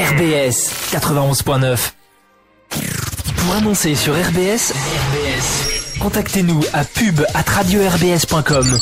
RBS 91.9. Pour annoncer sur RBS, contactez-nous à pub at radio-rbs.com.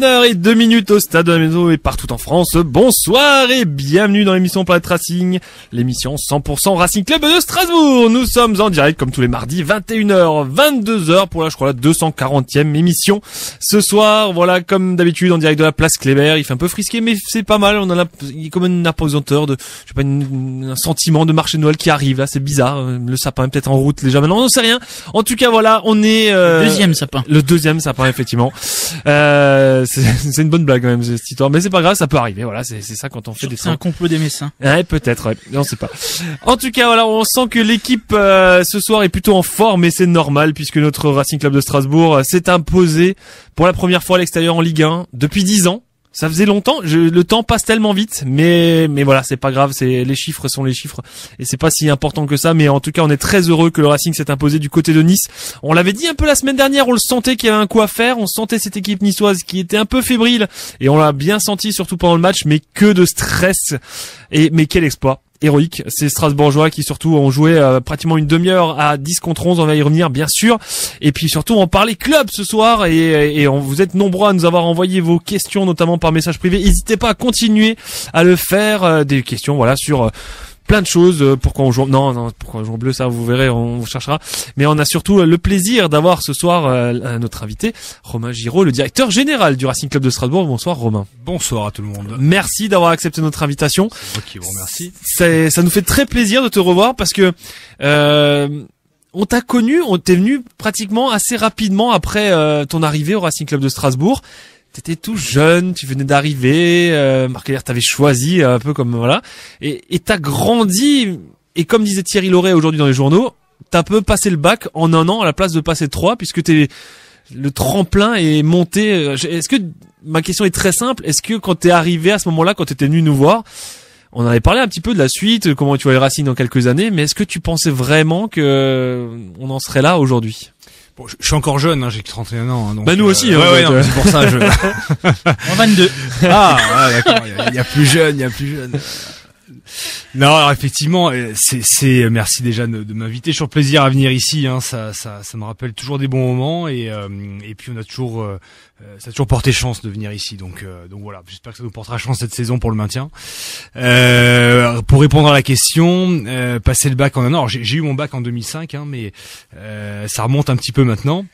No. et deux minutes au stade de la maison et partout en France. Bonsoir et bienvenue dans l'émission Planet Racing, l'émission 100% Racing Club de Strasbourg. Nous sommes en direct comme tous les mardis 21h, 22h pour la je crois la 240e émission. Ce soir, voilà comme d'habitude en direct de la place Clébert, il fait un peu frisqué mais c'est pas mal, on a comme une apesanteur de je sais pas un sentiment de marché de Noël qui arrive là, c'est bizarre, hein. le sapin est peut-être en route déjà maintenant, on sait rien. En tout cas voilà, on est euh, le deuxième sapin. Le deuxième sapin effectivement. Euh, c'est c'est une bonne blague quand même cette histoire, mais c'est pas grave, ça peut arriver. Voilà, c'est ça quand on fait des. C'est un complot des Messins. Ouais, peut-être. Non, On sait pas. En tout cas, voilà, on sent que l'équipe euh, ce soir est plutôt en forme, et c'est normal puisque notre Racing Club de Strasbourg euh, s'est imposé pour la première fois à l'extérieur en Ligue 1 depuis 10 ans. Ça faisait longtemps. le temps passe tellement vite, mais mais voilà, c'est pas grave. C'est les chiffres sont les chiffres et c'est pas si important que ça. Mais en tout cas, on est très heureux que le Racing s'est imposé du côté de Nice. On l'avait dit un peu la semaine dernière. On le sentait qu'il y avait un coup à faire. On sentait cette équipe niçoise qui était un peu fébrile et on l'a bien senti surtout pendant le match. Mais que de stress et mais quel exploit héroïque. c'est Strasbourgeois qui surtout ont joué euh, pratiquement une demi-heure à 10 contre 11, on va y revenir bien sûr. Et puis surtout on parlait club ce soir et, on, vous êtes nombreux à nous avoir envoyé vos questions notamment par message privé. N'hésitez pas à continuer à le faire, euh, des questions voilà sur... Euh, plein de choses. Euh, pourquoi on joue non non pourquoi on joue en bleu ça vous verrez on, vous cherchera. Mais on a surtout euh, le plaisir d'avoir ce soir euh, notre invité Romain Giraud, le directeur général du Racing Club de Strasbourg. Bonsoir Romain. Bonsoir à tout le monde. Merci d'avoir accepté notre invitation. Ok vous remercie. Ça nous fait très plaisir de te revoir parce que euh, on t'a connu, on t'est venu pratiquement assez rapidement après ton arrivée au Racing Club de Strasbourg t'étais tout jeune, tu venais d'arriver, euh, Marc t'avais choisi euh, un peu comme voilà, et et t'as grandi. Et comme disait Thierry Loret aujourd'hui dans les journaux, t'as peu passé le bac en un an à la place de passer trois, puisque t'es le tremplin est monté. Euh, est-ce que ma question est très simple Est-ce que quand t'es arrivé à ce moment-là, quand t'étais venu nous voir, on avait parlé un petit peu de la suite, comment tu vois les racines dans quelques années, mais est-ce que tu pensais vraiment que euh, on en serait là aujourd'hui je, suis encore jeune, hein, j'ai que 31 ans. Hein, bah nous aussi. Euh, hein, ouais, euh. c'est pour ça. Je... en 22. Ah, ouais, d'accord. Il y, y, a plus jeune, il y a plus jeune. Non, effectivement, euh, c'est euh, merci déjà de, de m'inviter. sur plaisir à venir ici. Hein. ça, ça, me rappelle toujours des bons moments et euh, puis on a toujours ça a toujours porté chance de venir ici. Donc donc voilà, j'espère que ça nous portera chance cette saison pour le maintien. pour répondre à la question, passer le bac en un an. J'ai eu mon bac en 2005, hein, mais ça remonte un petit peu maintenant.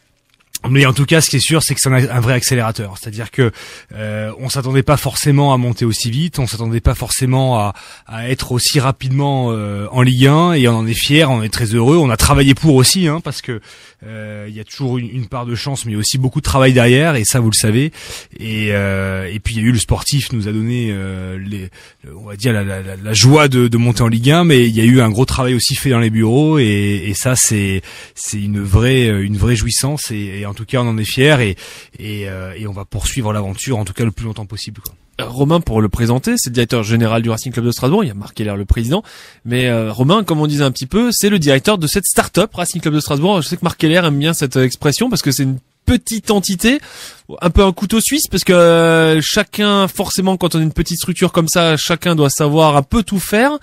Mais en tout cas, ce qui est sûr, c'est que c'est un, vrai accélérateur. C'est-à-dire que euh, on s'attendait pas forcément à monter aussi vite, on s'attendait pas forcément à, à, être aussi rapidement euh, en Ligue 1, et on en est fier, on est très heureux. On a travaillé pour aussi, hein, parce que euh, il y a toujours une, part de chance, mais aussi beaucoup de travail derrière, et ça vous le savez. Et, euh, et puis il y a eu le sportif nous a donné, les, on va dire la, la, la, joie de, de, monter en Ligue 1, mais il y a eu un gros travail aussi fait dans les bureaux, et, et ça c'est c'est une vraie une vraie jouissance et, en tout cas, on en est fier et, et, euh, et on va poursuivre l'aventure, en tout cas le plus longtemps possible. Quoi. Euh, Romain, pour le présenter, c'est le directeur général du Racing Club de Strasbourg. Il y a marqué l'air le président. Mais euh, Romain, comme on disait un petit peu, c'est le directeur de cette start-up Racing Club de Strasbourg. Je sais que Marc Keller aime bien cette expression parce que c'est une petite entité, un peu un couteau suisse, parce que chacun, forcément, quand on a une petite structure comme ça, chacun doit savoir un peu tout faire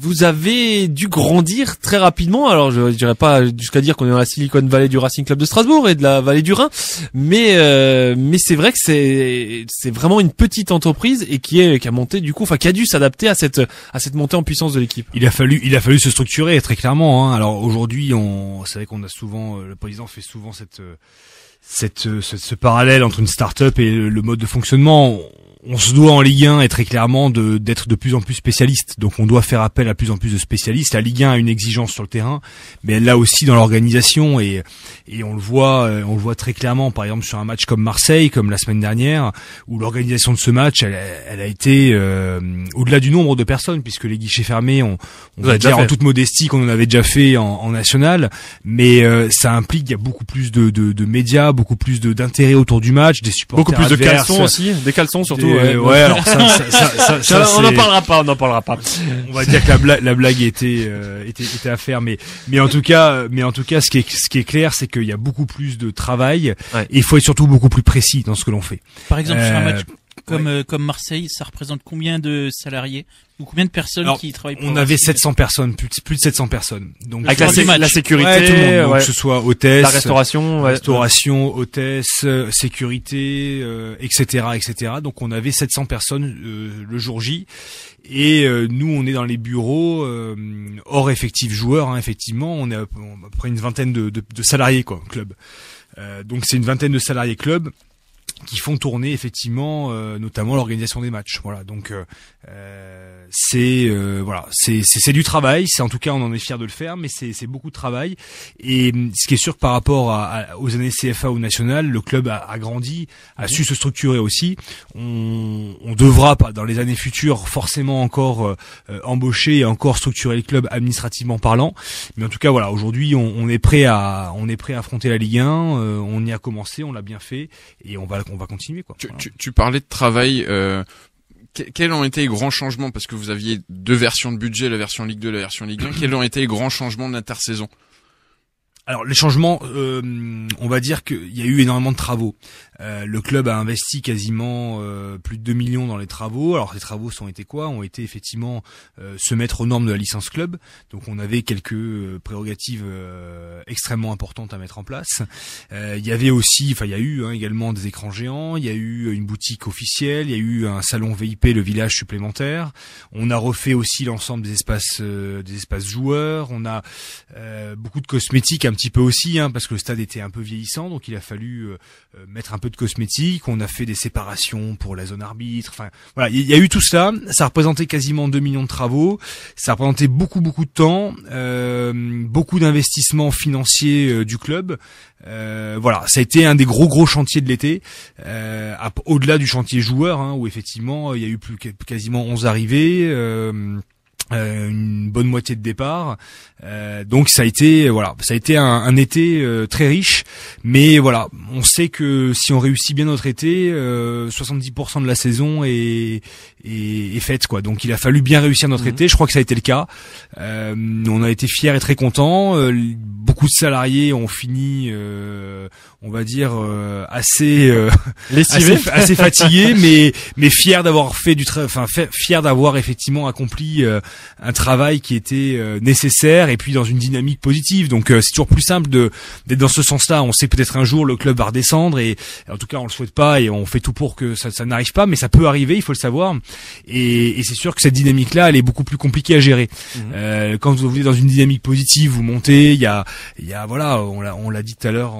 vous avez dû grandir très rapidement. Alors je, je dirais pas jusqu'à dire qu'on est dans la Silicon Valley du Racing Club de Strasbourg et de la vallée du Rhin, mais euh, mais c'est vrai que c'est c'est vraiment une petite entreprise et qui est qui a monté du coup, enfin qui a dû s'adapter à cette à cette montée en puissance de l'équipe. Il a fallu il a fallu se structurer très clairement. Hein. Alors aujourd'hui, on c'est qu'on a souvent euh, le président fait souvent cette euh, cette, ce, ce parallèle entre une start-up et le mode de fonctionnement, on se doit en Ligue 1 et très clairement d'être de, plus en plus spécialiste. Donc on doit faire appel à plus en plus de spécialistes. La Ligue 1 a une exigence sur le terrain, mais elle l'a aussi dans l'organisation et, et on le voit, euh, on le voit très clairement. Par exemple sur un match comme Marseille, comme la semaine dernière, où l'organisation de ce match, elle, a été euh, au-delà du nombre de personnes, puisque les guichets fermés, on, on va dire en toute modestie qu'on en avait déjà fait en, en national, mais euh, ça implique qu'il y a beaucoup plus de, de, médias, beaucoup plus d'intérêt autour du match, des supporters beaucoup plus de caleçons aussi, des caleçons surtout alors on n'en parlera pas, on en parlera pas. On va dire que la blague, était, euh, était, était à faire, mais, mais en tout cas, mais en tout cas, ce qui est, ce qui est clair, c'est qu'il y a beaucoup plus de travail et il faut être surtout beaucoup plus précis dans ce que l'on fait. Par exemple, sur un euh, match comme, euh, comme Marseille, ça représente combien de salariés ou combien de personnes qui travaillent pour On avait 700 personnes, plus, plus de 700 personnes. Donc avec la, sécurité, tout le monde, que ce soit hôtesse, la restauration, restauration, hôtesse, euh, sécurité, etc., euh, etc. Donc on avait 700 personnes le jour J, et nous on est dans les bureaux hors effectif joueur. Hein, effectivement, on est à, près une vingtaine de, de salariés quoi, club. donc c'est une vingtaine de salariés club qui font tourner effectivement euh, notamment l'organisation des matchs. Voilà, donc euh, euh, c'est voilà, c'est c'est du travail. C'est en tout cas on en est fier de le faire, mais c'est c'est beaucoup de travail. Et hum, ce qui est sûr par rapport aux années CFA ou nationales, le club a, grandi, a su se structurer aussi. On, on devra pas dans les années futures forcément encore embaucher et encore structurer le club administrativement parlant. Mais en tout cas voilà, aujourd'hui on, on, est prêt à on est prêt à affronter la Ligue 1. on y a commencé, on l'a bien fait et on va le on va continuer quoi. Tu, parlais de travail. Euh, quels ont été les grands changements parce que vous aviez deux versions de budget, la version Ligue 2, la version Ligue 1. quels ont été les grands changements de l'intersaison alors les changements, euh, on va dire qu'il y a eu énormément de travaux. Euh, le club a investi quasiment euh, plus de 2 millions dans les travaux. Alors ces travaux sont été quoi Ont été effectivement euh, se mettre aux normes de la licence club. Donc on avait quelques euh, prérogatives extrêmement importantes à mettre en place. Il y avait aussi, enfin il y a eu hein, également des écrans géants, il y a eu une boutique officielle, il y a eu un salon VIP, le village supplémentaire. On a refait aussi l'ensemble des espaces, des espaces joueurs. On a beaucoup de cosmétiques un petit peu aussi, hein, parce que le stade était un peu vieillissant, donc il a fallu euh, euh, mettre un peu de cosmétique. On a fait des séparations pour la zone arbitre. Enfin, voilà, il y, a eu tout ça. Ça représentait quasiment 2 millions de travaux. Ça représentait beaucoup, beaucoup de temps, euh, beaucoup d'investissements financiers euh, du club. voilà, ça a été un des gros, gros chantiers de l'été. au-delà du chantier joueur, hein, où effectivement, il y a eu plus quasiment 11 arrivées. Euh, une bonne moitié de départ. Euh, donc ça a été voilà, ça a été un, été euh, très riche, mais voilà, on sait que si on réussit bien notre été, 70% de la saison est, est, faite quoi. Donc il a fallu bien réussir notre mhm. été. Je crois que ça a été le cas. on a été fiers et très contents. beaucoup de salariés ont fini on va dire euh, assez euh, assez, assez fatigué, mais mais fier d'avoir fait du, enfin fier d'avoir effectivement accompli euh, un travail qui était nécessaire et puis dans une dynamique positive. Donc c'est toujours plus simple de d'être dans ce sens-là. On sait peut-être un jour le club va redescendre et en tout cas on le souhaite pas et on fait tout pour que ça, ça n'arrive pas, mais ça peut arriver, il faut le savoir. Et, et c'est sûr que cette dynamique-là, elle est beaucoup plus compliquée à gérer. Mhm. quand vous êtes dans une dynamique positive, vous montez. Il y a, il y a voilà, on l'a dit tout à l'heure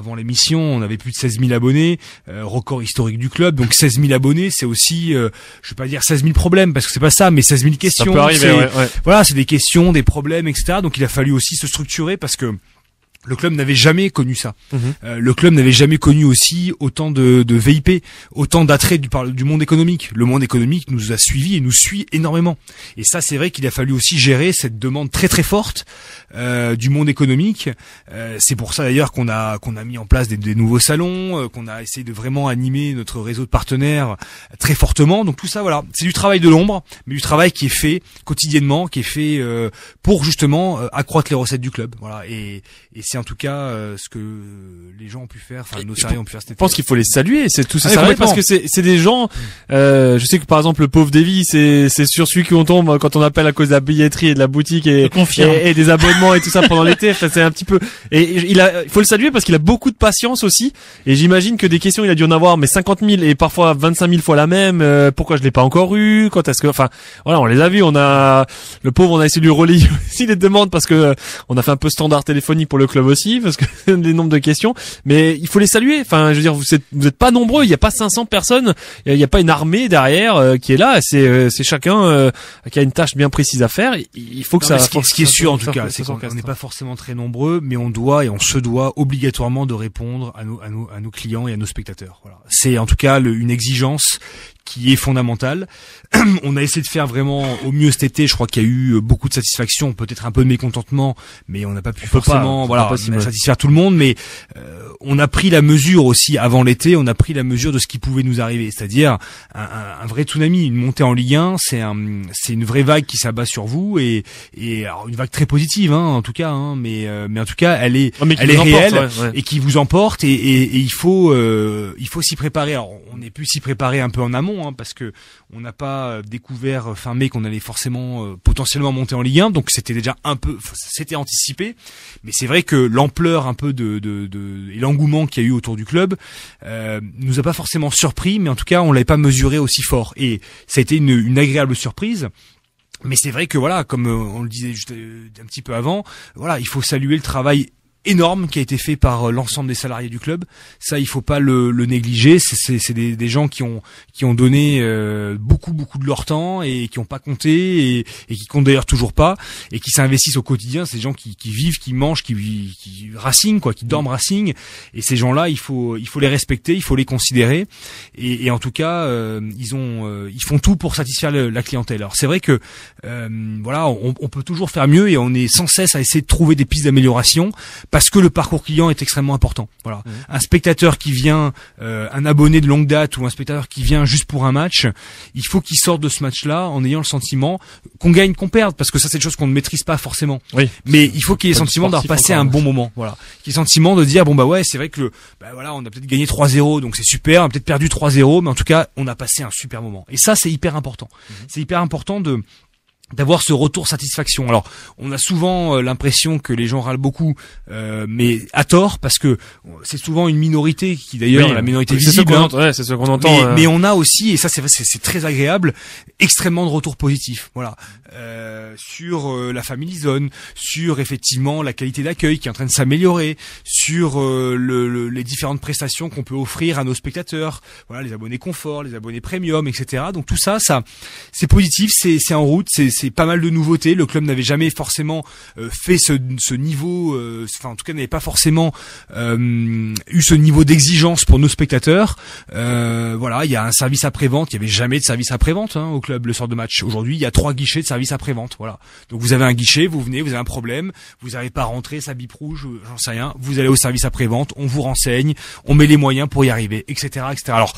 avant l'émission, on avait plus de 16 000 abonnés, euh, record historique du club. Donc 16 000 abonnés, c'est aussi, euh, je vais pas dire 16 000 problèmes parce que c'est pas ça, mais 16 000 questions. Voilà, c'est des questions, des problèmes, etc. Donc il a fallu aussi se structurer parce que le club n'avait jamais connu ça. Mhm. Euh, le club n'avait jamais connu aussi autant de, VIP, autant d'attrait du, du monde économique. Le monde économique nous a suivi et nous suit énormément. Et ça, c'est vrai qu'il a fallu aussi gérer cette demande très très forte euh, du monde économique. Euh, c'est pour ça d'ailleurs qu'on a qu'on a mis en place des, nouveaux salons, qu'on a essayé de vraiment animer notre réseau de partenaires très fortement. Donc tout ça, voilà, c'est du travail de l'ombre, mais du travail qui est fait quotidiennement, qui est fait pour justement accroître les recettes du club. Voilà. Et, et c'est en tout cas euh, ce que euh, les gens ont pu faire, enfin nos salariés ont pu faire. Je pense qu'il faut les saluer, c'est tout ça ah, parce que c'est des gens. Mm. Euh, je sais que par exemple le pauvre Davy, c'est c'est sur celui qu'on tombe quand on appelle à cause de la billetterie et de la boutique et, et, des abonnements et tout ça pendant l'été. Enfin, c'est un petit peu. Et il a, faut le saluer parce qu'il a beaucoup de patience aussi. Et j'imagine que des questions, il a dû en avoir, mais 50 000 et parfois 25 000 fois la même. pourquoi je l'ai pas encore eu Quand est-ce que Enfin, voilà, on les a vus. On a le pauvre, on a essayé de lui relayer aussi les demandes parce que on a fait un peu standard téléphonique pour le club aussi parce que les nombres de questions. Mais il faut les saluer. Enfin, je veux dire, vous êtes, vous êtes pas nombreux. Il n'y a pas 500 personnes. Il n'y a, pas une armée derrière euh, qui est là. C'est, euh, c'est chacun euh, qui a une tâche bien précise à faire. Il faut que ça. Ce qui, est sûr en tout cas, c'est qu'on n'est pas forcément très nombreux, mais on doit et on se doit obligatoirement de répondre à nos, à nos, à nos clients et à nos spectateurs. Voilà. C'est en tout cas une exigence qui est fondamental. on a essayé de faire vraiment au mieux cet été. Je crois qu'il y a eu euh, beaucoup de satisfaction, peut-être un peu de mécontentement, mais on n'a pas pu forcément voilà satisfaire tout le monde. Mais euh, on a pris la mesure aussi avant l'été. On a pris la mesure de ce qui pouvait nous arriver, c'est-à-dire un, un, vrai tsunami, une montée en Ligue 1. C'est un, c'est une vraie vague qui s'abat sur vous et, et alors une vague très positive, hein, en tout cas. Hein, mais euh, mais en tout cas, elle est, elle est réelle et qui vous emporte. Et, et, il faut il faut s'y préparer. Alors on est pu s'y préparer un peu en amont Hein, parce que on n'a pas euh, découvert euh, fin mai qu'on allait forcément euh, potentiellement monter en Ligue 1, donc c'était déjà un peu, c'était anticipé. Mais c'est vrai que l'ampleur un peu de, l'engouement qu'il y a eu autour du club nous a pas forcément surpris, mais en tout cas on l'avait pas mesuré aussi fort. Et ça a été une, agréable surprise. Mais c'est vrai que voilà, comme on le disait juste un petit peu avant, voilà, il faut saluer le travail énorme qui a été fait par euh, l'ensemble des salariés du club. Ça, il faut pas le, le négliger. C'est des, des, gens qui ont qui ont donné euh, beaucoup beaucoup de leur temps et qui ont pas compté et, et qui comptent d'ailleurs toujours pas et qui s'investissent au quotidien. C'est des gens qui, qui, vivent, qui mangent, qui, qui quoi, qui dorment mm. racing. Et ces gens-là, il faut il faut les respecter, il faut les considérer. Et, et en tout cas, euh, ils ont ils font tout pour satisfaire la clientèle. Alors c'est vrai que voilà, on, on peut toujours faire mieux et on est sans cesse à essayer de trouver des pistes d'amélioration parce que le parcours client est extrêmement important. Voilà, mmh. un spectateur qui vient, euh, un abonné de longue date ou un spectateur qui vient juste pour un match, il faut qu'il sorte de ce match-là en ayant le sentiment qu'on gagne, qu'on perde, parce que ça c'est une chose qu'on ne maîtrise pas forcément. Oui. Mais il faut qu'il ait le sentiment d'avoir passé un bon moment. Voilà, qu'il ait le sentiment de dire bon bah ouais c'est vrai que le, bah voilà on a peut-être gagné 3-0 donc c'est super, on a peut-être perdu 3-0 mais en tout cas on a passé un super moment. Et ça c'est hyper important. Mmh. C'est hyper important de d'avoir ce retour satisfaction. Alors, on a souvent euh, l'impression que les gens râlent beaucoup, euh, mais à tort, parce que euh, c'est souvent une minorité qui, d'ailleurs, la minorité visible. Hein. c'est ce qu'on entend. Mais, on a aussi, et ça c'est, très agréable, extrêmement de retours positifs. Voilà, sur la family zone, sur effectivement la qualité d'accueil qui est en train de s'améliorer, sur les différentes prestations qu'on peut offrir à nos spectateurs. Voilà, les abonnés confort, les abonnés premium, etc. Donc tout ça, ça, c'est positif, c'est en route, c'est c'est pas mal de nouveautés. Le club n'avait jamais forcément euh, fait ce, niveau, euh, enfin en tout cas n'avait pas forcément euh, eu ce niveau d'exigence pour nos spectateurs. voilà, il y a un service après-vente. Il n'y avait jamais de service après-vente hein, au club le sort de match. Aujourd'hui, il y a trois guichets de service après-vente. Voilà. Donc vous avez un guichet, vous venez, vous avez un problème, vous n'avez pas rentré, ça bip rouge, j'en sais rien. Vous allez au service après-vente, on vous renseigne, on met les moyens pour y arriver, etc., etc. Alors,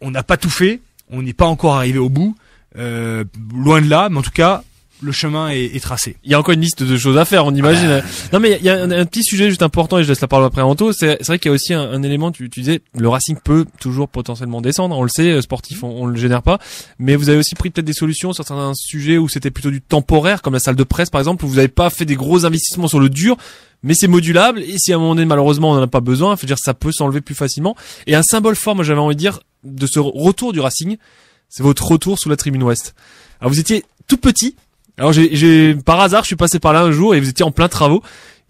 on n'a pas tout fait, on n'est pas encore arrivé au bout. Euh, loin de là, mais en tout cas, le chemin est, tracé. Il y a encore une liste de choses à faire, on imagine. Ah. Non, mais il y a un, petit sujet juste important et je laisse la parole après Anto. C'est vrai qu'il y a aussi un, élément. Tu, tu, disais, le Racing peut toujours potentiellement descendre. On le sait, euh, sportif, on, on le génère pas. Mais vous avez aussi pris peut-être des solutions sur certains sujets où c'était plutôt du temporaire, comme la salle de presse par exemple, où vous n'avez pas fait des gros investissements sur le dur. Mais c'est modulable et si à un moment donné malheureusement on n'en a pas besoin, faut dire ça peut s'enlever plus facilement. Et un symbole fort, moi j'avais envie de dire, de ce retour du Racing, c'est votre retour sous la tribune ouest. Alors vous étiez tout petit. Alors j'ai par hasard, je suis passé par là un jour et vous étiez en plein travaux.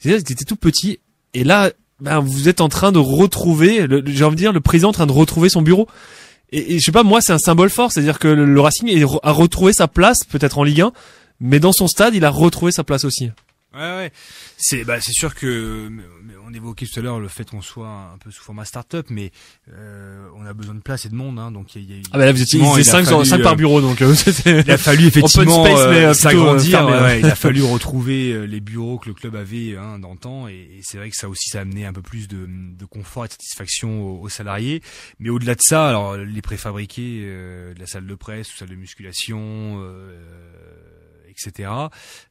Vous étiez tout petit et là, ben, vous êtes en train de retrouver, j'ai envie de dire, le président en train de retrouver son bureau. Et, je sais pas, moi c'est un symbole fort, c'est-à-dire que le, le Racing a retrouvé sa place peut-être en Ligue 1, mais dans son stade, il a retrouvé sa place aussi. Ouais, ouais. C'est bah, c'est sûr que on évoquait tout à l'heure le fait qu'on soit un peu sous format start-up, mais euh, on a besoin de place et de monde. Hein, donc, y a, y a, ah bah là, vous 5, par euh, bureau, donc euh, il a fallu effectivement euh, s'agrandir. Hein. ouais, il a fallu retrouver les bureaux que le club avait hein, dans et, c'est vrai que ça aussi, ça a amené un peu plus de, de confort et de satisfaction aux, salariés. Mais au-delà de ça, alors les préfabriqués de la salle de presse, ou salle de musculation. Euh, etc.,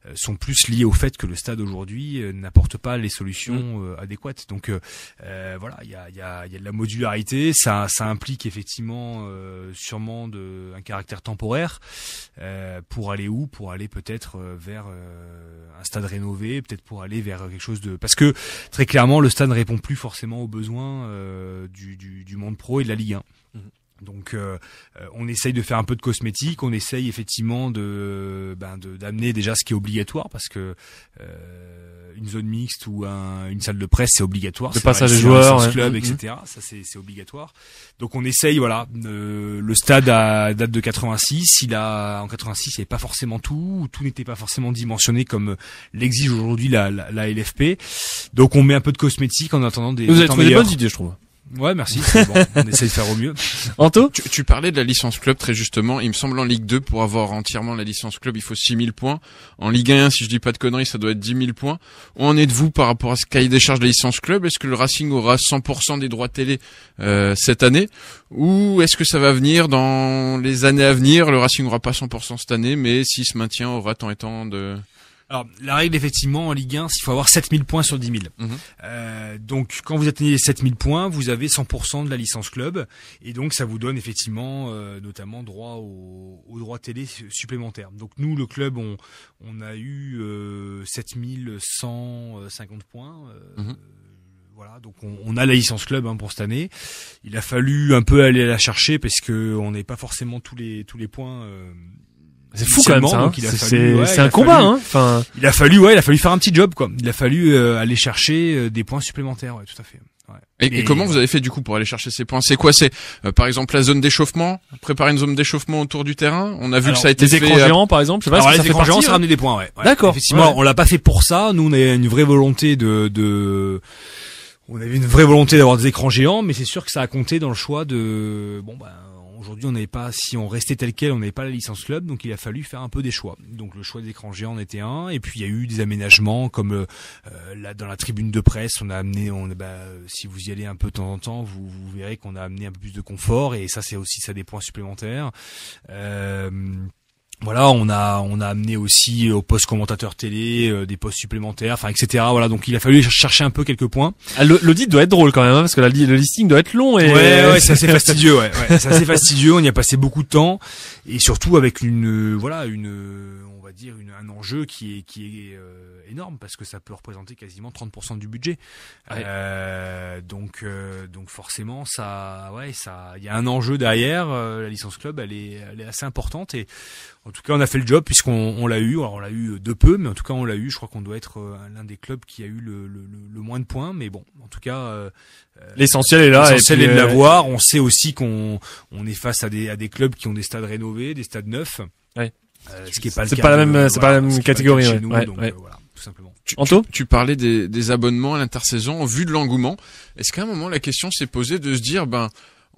euh, sont plus liés au fait que le stade aujourd'hui euh, n'apporte pas les solutions mm. euh, adéquates. Donc voilà, il y a, y, a, y a, de la modularité, ça, ça implique effectivement sûrement de, un caractère temporaire pour aller où Pour aller peut-être vers un stade rénové, peut-être pour aller vers quelque chose de... Parce que très clairement, le stade ne répond plus forcément aux besoins du, du, du, monde pro et de la Ligue 1. Donc euh, euh, on essaye de faire un peu de cosmétique, on essaye effectivement de ben d'amener déjà ce qui est obligatoire parce que euh, une zone mixte ou une salle de presse c'est obligatoire. Le passage des joueurs, ouais. club, mm, mm. etc. Ça c'est obligatoire. Donc on essaye voilà le stade à date de 86. Il a en 86 il n'y avait pas forcément tout, tout n'était pas forcément dimensionné comme l'exige aujourd'hui la, la, la, LFP. Donc on met un peu de cosmétique en attendant des. Vous avez trouvé des bonnes idées je trouve. Ouais, merci. on essaie de faire au mieux. Anto tu, parlais de la licence club très justement. Il me semble en Ligue 2, pour avoir entièrement la licence club, il faut 6000 points. En Ligue 1, si je dis pas de conneries, ça doit être 10 000 points. Où en êtes-vous par rapport à ce cahier des charges de la licence club Est-ce que le Racing aura 100% des droits télé euh, cette année Ou est-ce que ça va venir dans les années à venir Le Racing aura pas 100% cette année, mais si se maintient, aura tant et tant de... Alors, la règle, effectivement, en Ligue 1, il faut avoir 7000 points sur 10 000. Mhm. Euh, donc, quand vous atteignez 7000 points, vous avez 100% de la licence club. Et donc, ça vous donne effectivement, euh, notamment, droit au, droit télé supplémentaire. Donc, nous, le club, on, a eu euh, 7150 points. Euh, mhm. voilà, donc on, a la licence club hein, pour cette année. Il a fallu un peu aller la chercher parce que on n'est pas forcément tous les tous les points. Euh c'est fou quand même C'est un combat. hein. Enfin, il a fallu, ouais, il a fallu faire un petit job quoi. Il a fallu euh, aller chercher euh, des points supplémentaires, ouais, tout à fait. Ouais. Et, comment vous avez fait du coup pour aller chercher ces points C'est quoi C'est euh, par exemple la zone d'échauffement, préparer une zone d'échauffement autour du terrain. On a vu que ça a été les écrans géants par exemple. Je sais pas si les écrans géants, ça hein. ramené des points. Ouais. D'accord. Effectivement, on l'a pas fait pour ça. Nous, on a une vraie volonté de. de on avait une vraie volonté d'avoir des écrans géants, mais c'est sûr que ça a compté dans le choix de bon ben aujourd'hui, on n'avait pas, si on restait tel quel, on n'avait pas la licence club, donc il a fallu faire un peu des choix. Donc le choix des écrans géants en était un, et puis il y a eu des aménagements comme euh, euh, là dans la tribune de presse, on a amené, on, bah, si vous y allez un peu de temps en temps, vous, verrez qu'on a amené un peu plus de confort, et ça c'est aussi ça des points supplémentaires. Euh, voilà, on a on a amené aussi euh, au poste commentateur télé euh, des postes supplémentaires, enfin etc. Voilà, donc il a fallu chercher un peu quelques points. Ah, L'audit doit être drôle quand même, hein, parce que la, le listing doit être long et ouais, ouais c'est assez fastidieux. Ouais, c'est fastidieux. On y a passé beaucoup de temps et surtout avec une euh, voilà une dire, un enjeu qui est, qui est euh, énorme parce que ça peut représenter quasiment 30% du budget. Euh, donc, euh, donc forcément, ça, ouais, ça, il y a un enjeu derrière. la licence club, elle est, elle est assez importante et en tout cas, on a fait le job puisqu'on on, l'a eu. Alors, on l'a eu de peu, mais en tout cas, on l'a eu. Je crois qu'on doit être l'un des clubs qui a eu le, le, moins de points, mais bon, en tout cas, l'essentiel est là. L'essentiel de l'avoir. On sait aussi qu'on on est face à des, à des clubs qui ont des stades rénovés, des stades neufs. Ouais. Euh, ce qui est pas euh, C'est pas la même, c'est pas la même catégorie. donc, euh, Voilà, tout simplement. Tu, tu, parlais des, des abonnements à l'intersaison en vue de l'engouement. Est-ce qu'à un moment la question s'est posée de se dire ben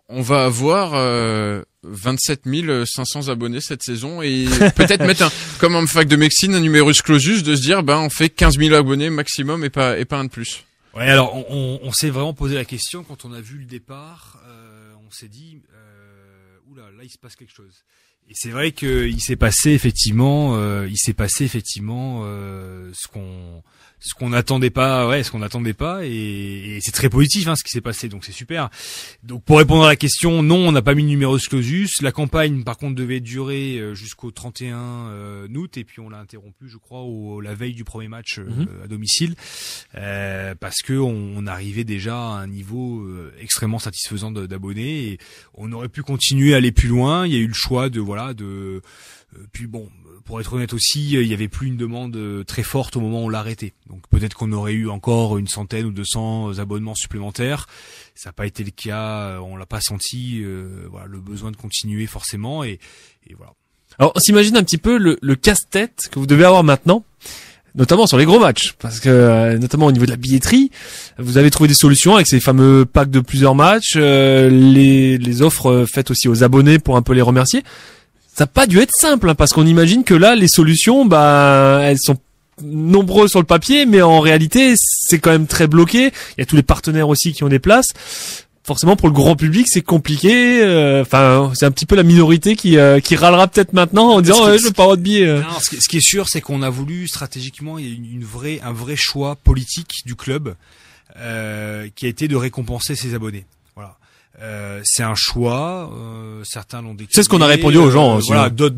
on va avoir euh, 27 500 abonnés cette saison et peut-être mettre comme en fac de médecine un numerus clausus de se dire ben on fait 15 000 abonnés maximum et pas et pas un de plus. Ouais alors on, on, s'est vraiment posé la question quand on a vu le départ, euh, on s'est dit euh, oula là il se passe quelque chose. Et c'est vrai que il s'est passé effectivement, euh, il s'est passé effectivement euh, ce qu'on ce qu'on n'attendait pas, ouais, ce qu'on attendait pas, et, c'est très positif hein, ce qui s'est passé, donc c'est super. Donc pour répondre à la question, non, on n'a pas mis de numerus clausus. La campagne, par contre, devait durer euh, jusqu'au 31 euh, août, et puis on l'a interrompu, je crois, au, la veille du premier match euh, mhm. à domicile, parce que on, arrivait déjà à un niveau extrêmement satisfaisant d'abonnés, et on aurait pu continuer à aller plus loin. Il y a eu le choix de voilà de puis bon, pour être honnête aussi, euh, il n'y avait plus une demande euh, très forte au moment où on l'a arrêté. Donc peut-être qu'on aurait eu encore une centaine ou 200 euh, abonnements supplémentaires. Ça n'a pas été le cas, on l'a pas senti. Euh, voilà, le besoin de continuer forcément et, et voilà. Alors on s'imagine un petit peu le, le casse-tête que vous devez avoir maintenant notamment sur les gros matchs, parce que notamment au niveau de la billetterie, vous avez trouvé des solutions avec ces fameux packs de plusieurs matchs, les, les offres faites aussi aux abonnés pour un peu les remercier ça n'a pas dû être simple hein, parce qu'on imagine que là les solutions bah elles sont nombreuses sur le papier mais en réalité c'est quand même très bloqué il y a tous les partenaires aussi qui ont des places forcément pour le grand public c'est compliqué euh, enfin c'est un petit peu la minorité qui euh, qui râlera peut-être maintenant en disant ouais, je veux pas de billet euh. non, ce, qui, est sûr c'est qu'on a voulu stratégiquement il y a une vraie un vrai choix politique du club qui a été de récompenser ses abonnés voilà euh, c'est un choix. Euh, certains l'ont décrié. C'est ce qu'on a répondu aux gens. Euh, hein, voilà, d'autres,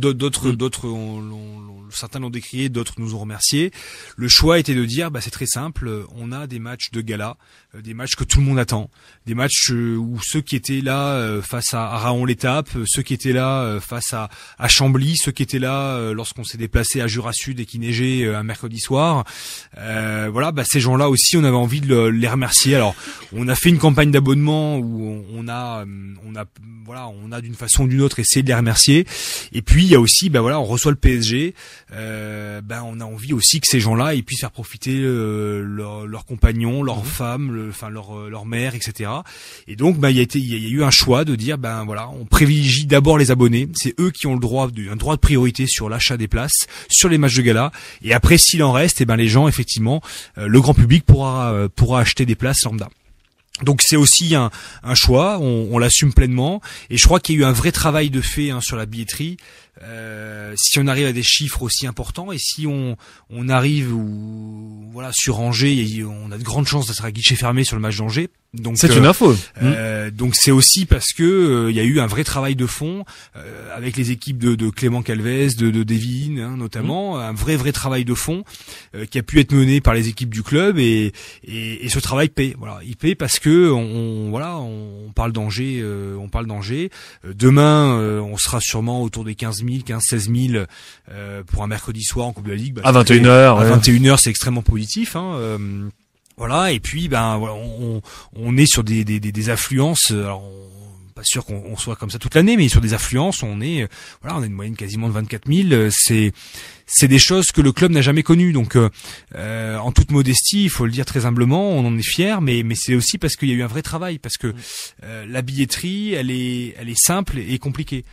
d'autres, mm. certains l'ont décrié, d'autres nous ont remercié. Le choix était de dire, bah, c'est très simple. On a des matchs de gala euh, des matchs que tout le monde attend, des matchs euh, où ceux qui étaient là euh, face à Raon l'étape, ceux qui étaient là face à, à Chambly, ceux qui étaient là lorsqu'on s'est déplacé à Jura Sud et qui neigeait un mercredi soir, euh, voilà, bah, ces gens-là aussi, on avait envie de les remercier. Alors, on a fait une campagne d'abonnement où on, a, on a, voilà, on a d'une façon ou d'une autre essayé de les remercier. Et puis il y a aussi, bah voilà, on reçoit le PSG, euh, bah, on a envie aussi que ces gens-là, ils puissent faire profiter leurs compagnons, leurs mmh. femmes, enfin leur euh, leur mère, etc. Et donc bah il y a il eu un choix de dire ben voilà on privilégie d'abord les abonnés, c'est eux qui ont le droit un droit de priorité sur l'achat des places, sur les matchs de gala. Et après s'il en reste, et eh ben les gens effectivement euh, le grand public pourra euh, pourra acheter des places lambda. Donc c'est aussi un, un, choix, on, l'assume pleinement, et je crois qu'il y a eu un vrai travail de fait hein, sur la billetterie, euh, si on arrive à des chiffres aussi importants et si on, on arrive ou voilà sur Angers, on a de grandes chances d'être à guichet fermé sur le match d'Angers. Donc c'est une euh, info. Euh, mm. Donc c'est aussi parce que euh, il y a eu un vrai travail de fond avec les équipes de, de Clément Calvez, de, de Devine hein, notamment, mm. un vrai vrai travail de fond qui a pu être mené par les équipes du club et, et, ce travail paie. Voilà, il paie parce que on, on voilà on parle d'Angers, on parle d'Angers. Demain on sera sûrement autour des 15 15 000, 16 000 pour un mercredi soir en Coupe de la Ligue. Bah, à 21h. À 21h, c'est extrêmement positif. Hein, euh, voilà, et puis ben on, on est sur des, des, affluences. Euh, alors pas sûr qu'on soit comme ça toute l'année, mais sur des affluences, on est euh, voilà, on a une moyenne quasiment de 24 000. C'est c'est des choses que le club n'a jamais connues. Donc, euh, euh, en toute modestie, il faut le dire très humblement, on en est fier, mais mais c'est aussi parce qu'il y a eu un vrai travail, parce que mm. euh, la billetterie, elle est elle est simple et compliquée.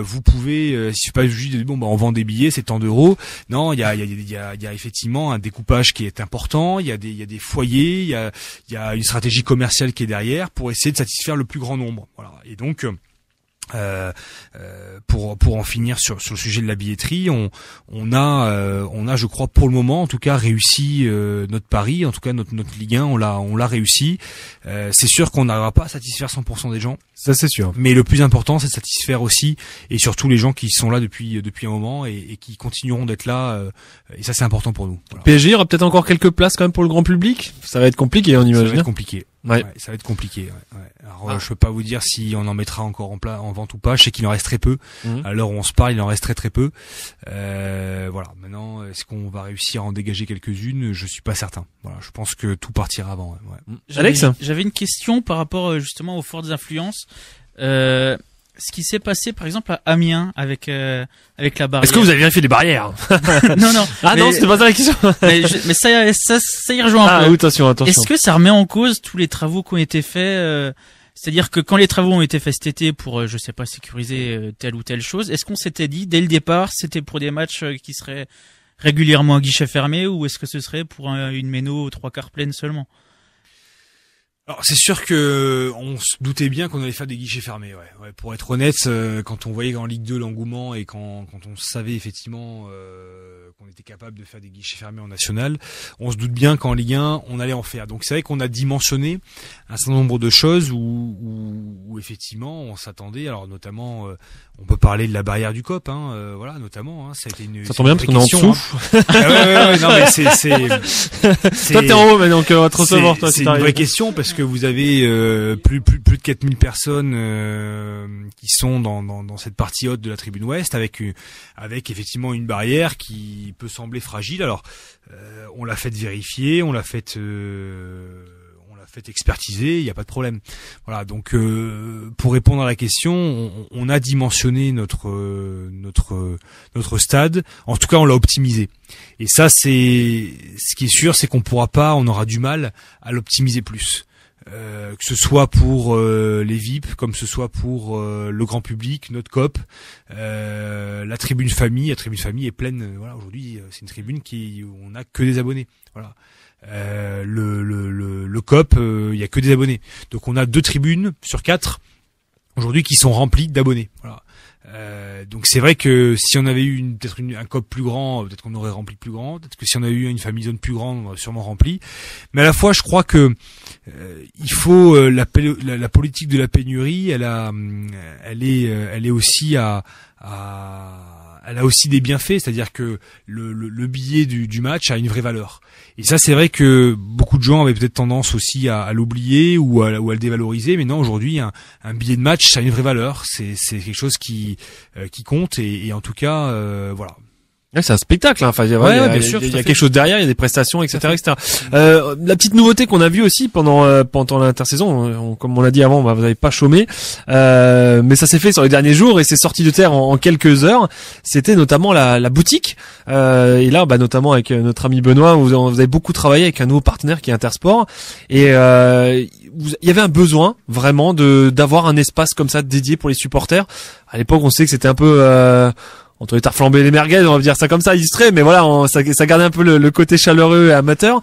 vous pouvez, si je pas juste bon, bah, on vend des billets, c'est tant d'euros. Non, il y a il y a, y a effectivement un découpage qui est important. Il y a des il y a des foyers, il y a il y a une stratégie commerciale qui est derrière pour essayer de satisfaire le plus grand nombre. Voilà. Et donc euh, euh, pour pour en finir sur sur le sujet de la billetterie, on on a euh, on a je crois pour le moment en tout cas réussi euh, notre pari, en tout cas notre notre Ligue 1, on l'a on l'a réussi. c'est sûr qu'on n'arrivera pas à satisfaire 100% des gens. Ça c'est sûr. Mais le plus important c'est de satisfaire aussi et surtout les gens qui sont là depuis depuis un moment et, et qui continueront d'être là et ça c'est important pour nous. Voilà. PSG aura peut-être encore quelques places quand même pour le grand public. Ça va être compliqué on imagine. Ça va être hein. compliqué. Ouais. ça va être compliqué. Ouais, Alors, ah. euh, je peux pas vous dire si on en mettra encore en, plat, en vente ou pas. Je sais qu'il en reste très peu. alors mhm. À l'heure où on se parle, il en reste très très peu. Euh, voilà. Maintenant, est-ce qu'on va réussir à en dégager quelques-unes Je suis pas certain. Voilà. Je pense que tout partira avant. Mhm. Alex, j'avais une question par rapport euh, justement aux fortes influences. Euh, ce qui s'est passé par exemple à Amiens avec euh, avec la barrière. Est-ce que vous avez vérifié les barrières Non non. ah non, c'était pas ça la question. mais, mais ça, ça y rejoint un ah, peu. Oui, attention attention. Est-ce que ça remet en cause tous les travaux qui ont été faits euh, c'est-à-dire que quand les travaux ont été faits cet été pour, euh, je sais pas, sécuriser telle ou telle chose, est-ce qu'on s'était dit dès le départ, c'était pour des matchs qui seraient régulièrement à guichet fermé ou est-ce que ce serait pour une méno trois quarts pleine seulement alors c'est sûr que on se doutait bien qu'on allait faire des guichets fermés. Ouais. ouais. pour être honnête, euh, quand on voyait en Ligue 2 l'engouement et quand, quand on savait effectivement euh, qu'on était capable de faire des guichets fermés en national, on se doute bien qu'en Ligue 1 on allait en faire. Donc c'est vrai qu'on a dimensionné un certain nombre de choses où, où, effectivement on s'attendait. Alors notamment, euh, on peut parler de la barrière du COP, hein, voilà, notamment. Hein, ça, a été une, ça tombe bien parce qu'on est en dessous. c'est, toi t'es en haut, mais donc on va Toi, c'est une vraie question parce que que vous avez euh, plus, plus, plus de 4000 personnes euh, qui sont dans, cette partie haute de la tribune ouest, avec, euh, avec effectivement une barrière qui peut sembler fragile. Alors, on l'a fait vérifier, on l'a fait fait expertiser, il n'y a pas de problème. Voilà, donc pour répondre à la question, on, a dimensionné notre notre notre stade. En tout cas, on l'a optimisé. Et ça, c'est ce qui est sûr, c'est qu'on pourra pas, on aura du mal à l'optimiser plus. Euh, que ce soit pour euh, les VIP, comme ce soit pour euh, le grand public, notre COP, la tribune famille. La tribune famille est pleine. Voilà, aujourd'hui, c'est une tribune qui on n'a que des abonnés. Voilà. le, le, le, COP, il n'y y a que des abonnés. Donc on a deux tribunes sur quatre aujourd'hui qui sont remplies d'abonnés. Voilà. Euh, donc c'est vrai que si on avait eu peut-être un COP plus grand, peut-être qu'on aurait rempli plus grand. Peut-être que si on avait eu une famille zone plus grande, on aurait sûrement rempli. Mais à la fois, je crois que euh, il faut euh, la, la, la, politique de la pénurie, elle a, elle est, elle est aussi à, à elle a aussi des bienfaits, c'est-à-dire que le, billet du, match a une vraie valeur. Et ça, c'est vrai que beaucoup de gens avaient peut-être tendance aussi à, l'oublier ou à, ou à le dévaloriser, mais non, aujourd'hui, un, billet de match, ça a une vraie valeur. C'est quelque chose qui, euh, qui compte et, en tout cas, euh, voilà, c'est un spectacle, hein. enfin, il y a, bien sûr, y a, quelque chose derrière, il y a des prestations, etc., etc. Euh, la petite nouveauté qu'on a vue aussi pendant euh, pendant l'intersaison, euh, comme on l'a dit avant, bah, vous n'avez pas chômé, euh, mais ça s'est fait sur les derniers jours et c'est sorti de terre en, en quelques heures. C'était notamment la, la boutique euh, et là, bah, notamment avec notre ami Benoît, vous, avez beaucoup travaillé avec un nouveau partenaire qui est Intersport et il y avait un besoin vraiment de d'avoir un espace comme ça dédié pour les supporters. À l'époque, on sait que c'était un peu entre les flambé les merguez, on va dire ça comme ça, illustré, mais voilà, ça, ça garde un peu le, côté chaleureux et amateur.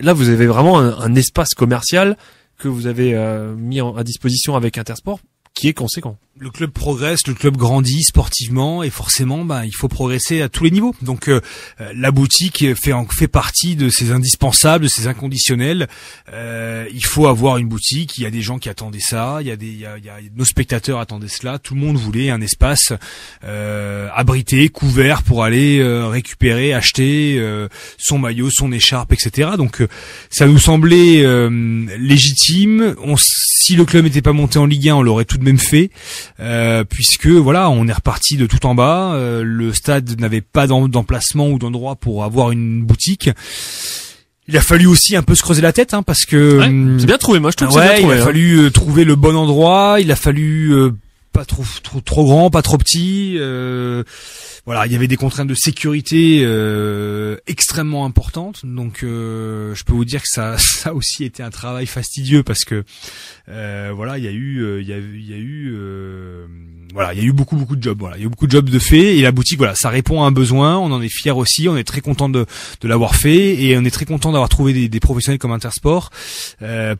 Là, vous avez vraiment un, espace commercial que vous avez euh, mis à disposition avec Intersport qui est conséquent le club progresse, le club grandit sportivement et forcément, bah, il faut progresser à tous les niveaux. Donc, euh, euh, la boutique fait fait partie de ces indispensables, de ces inconditionnels. Euh, il faut avoir une boutique. Il y a des gens qui attendaient ça. Il y a des, nos spectateurs attendaient cela. Tout le monde voulait un espace abrité, couvert pour aller récupérer, acheter son maillot, son écharpe, etc. Donc, ça nous semblait légitime. On, si le club n'était pas monté en Ligue 1, on l'aurait tout de même fait. Euh, puisque voilà, on est reparti de tout en bas. Euh, le stade n'avait pas d'emplacement ou d'endroit pour avoir une boutique. Il a fallu aussi un peu se creuser la tête, hein, parce que hum, c'est bien trouvé. Moi, je Il a hein. fallu euh, trouver le bon endroit. Il a fallu pas trop trop trop grand, pas trop petit. Euh, voilà, il y avait des contraintes de sécurité euh, extrêmement importantes. Donc, euh, je peux vous dire que ça ça aussi été un travail fastidieux parce que euh, voilà, il y a eu euh, il y a, il y a eu euh, voilà, il y a eu beaucoup beaucoup de jobs. Voilà, il y a eu beaucoup de jobs de fait et la boutique voilà, ça répond à un besoin. On en est fier aussi. On est très content de de l'avoir fait et on est très content d'avoir trouvé des, des, professionnels comme Intersport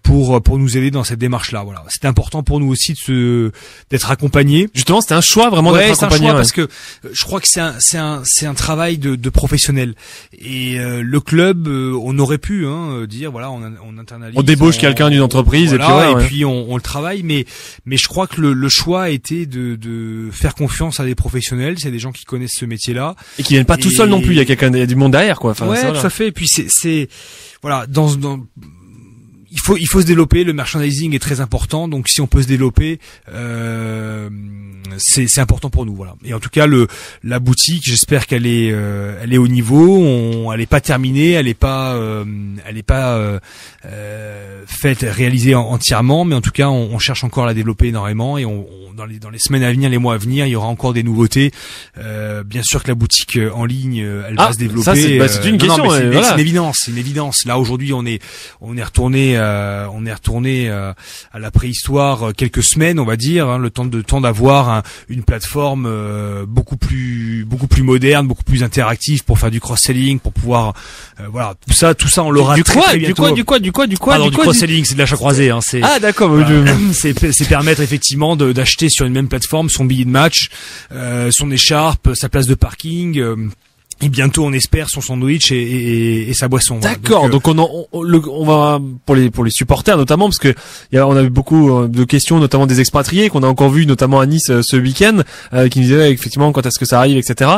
pour pour nous aider dans cette démarche là. Voilà, c'est important pour nous aussi de se d'être à Justement, c'était un choix vraiment d'être accompagné. Un choix parce que euh, je crois que c'est un c'est c'est un travail de, de professionnel et euh, le club, euh, on aurait pu hein, dire voilà, on, on internalise, on débauche quelqu'un d'une entreprise et puis, ouais, et puis on, on, le travaille, mais mais je crois que le, choix était de, de faire confiance à des professionnels, c'est des gens qui connaissent ce métier-là et qui viennent pas tout seuls non plus. Il y a quelqu'un, il y a du monde derrière quoi. Enfin, ouais, ça, tout à fait. Et puis c'est c'est voilà dans dans il faut il faut se développer. Le merchandising est très important, donc si on peut se développer, euh, c'est c'est important pour nous. Voilà. Et en tout cas, le la boutique, j'espère qu'elle est euh, elle est au niveau. On, elle est pas terminée, elle est pas euh, elle est pas euh, faite réalisée entièrement, mais en tout cas, on, on, cherche encore à la développer énormément et on, dans les dans les semaines à venir, les mois à venir, il y aura encore des nouveautés. bien sûr que la boutique en ligne, elle va ah, se développer. Bah, c'est une question. c'est une évidence, une évidence. Là aujourd'hui, on est on est retourné euh, on est retourné euh, à la préhistoire euh, quelques semaines, on va dire, hein, le temps de temps d'avoir une plateforme beaucoup plus beaucoup plus moderne, beaucoup plus interactive pour faire du cross-selling, pour pouvoir voilà tout ça, tout ça on l'aura du, très, du quoi, du quoi, du quoi, du quoi, du, cross-selling, c'est de l'achat croisé, hein, c'est ah d'accord, c'est c'est permettre effectivement d'acheter sur une même plateforme son billet de match, son écharpe, sa place de parking et bientôt on espère son sandwich et, sa boisson. D'accord. Donc, euh, on, on, va pour les pour les supporters notamment parce que y a, on a eu beaucoup euh, de questions notamment des expatriés qu'on a encore vu notamment à Nice euh, ce week-end qui nous disaient effectivement quand est-ce que ça arrive etc.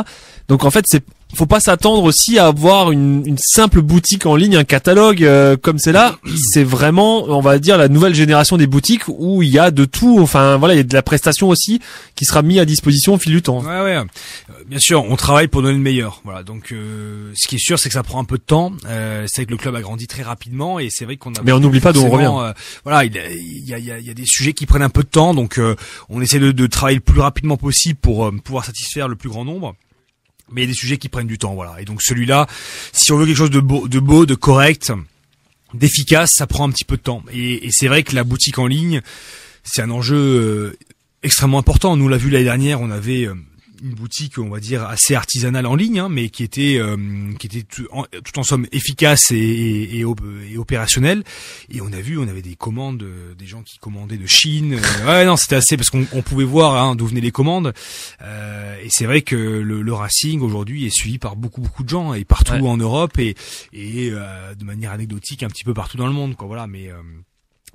Donc en fait c'est faut pas s'attendre aussi à avoir une, une, simple boutique en ligne, un catalogue euh, comme c'est là. C'est vraiment, on va dire, la nouvelle génération des boutiques où il y a de tout. Enfin, voilà, il y a de la prestation aussi qui sera mise à disposition au fil du temps. Ouais, ouais. Euh, bien sûr, on travaille pour donner le meilleur. Voilà. Donc, euh, ce qui est sûr, c'est que ça prend un peu de temps. c'est que le club a grandi très rapidement et c'est vrai qu'on a. Mais on n'oublie pas d'où on revient. voilà, il y a, y a, des sujets qui prennent un peu de temps, donc on essaie de, de travailler le plus rapidement possible pour pouvoir satisfaire le plus grand nombre mais il y a des sujets qui prennent du temps, voilà. Et donc celui-là, si on veut quelque chose de beau, de, beau, de correct, d'efficace, ça prend un petit peu de temps. Et, c'est vrai que la boutique en ligne, c'est un enjeu euh, extrêmement important. Nous l'a vu l'année dernière, on avait euh, une boutique, on va dire, assez artisanale en ligne, hein, mais qui était, euh, qui était tout en, somme efficace et, et, opérationnelle. Et on a vu, on avait des commandes, euh, des gens qui commandaient de Chine. Euh, ouais, non, c'était assez parce qu'on pouvait voir hein, d'où venaient les commandes. Euh, et c'est vrai que le, Racing aujourd'hui est suivi par beaucoup, beaucoup de gens et partout en Europe et, et de manière anecdotique un petit peu partout dans le monde, quoi. Voilà, mais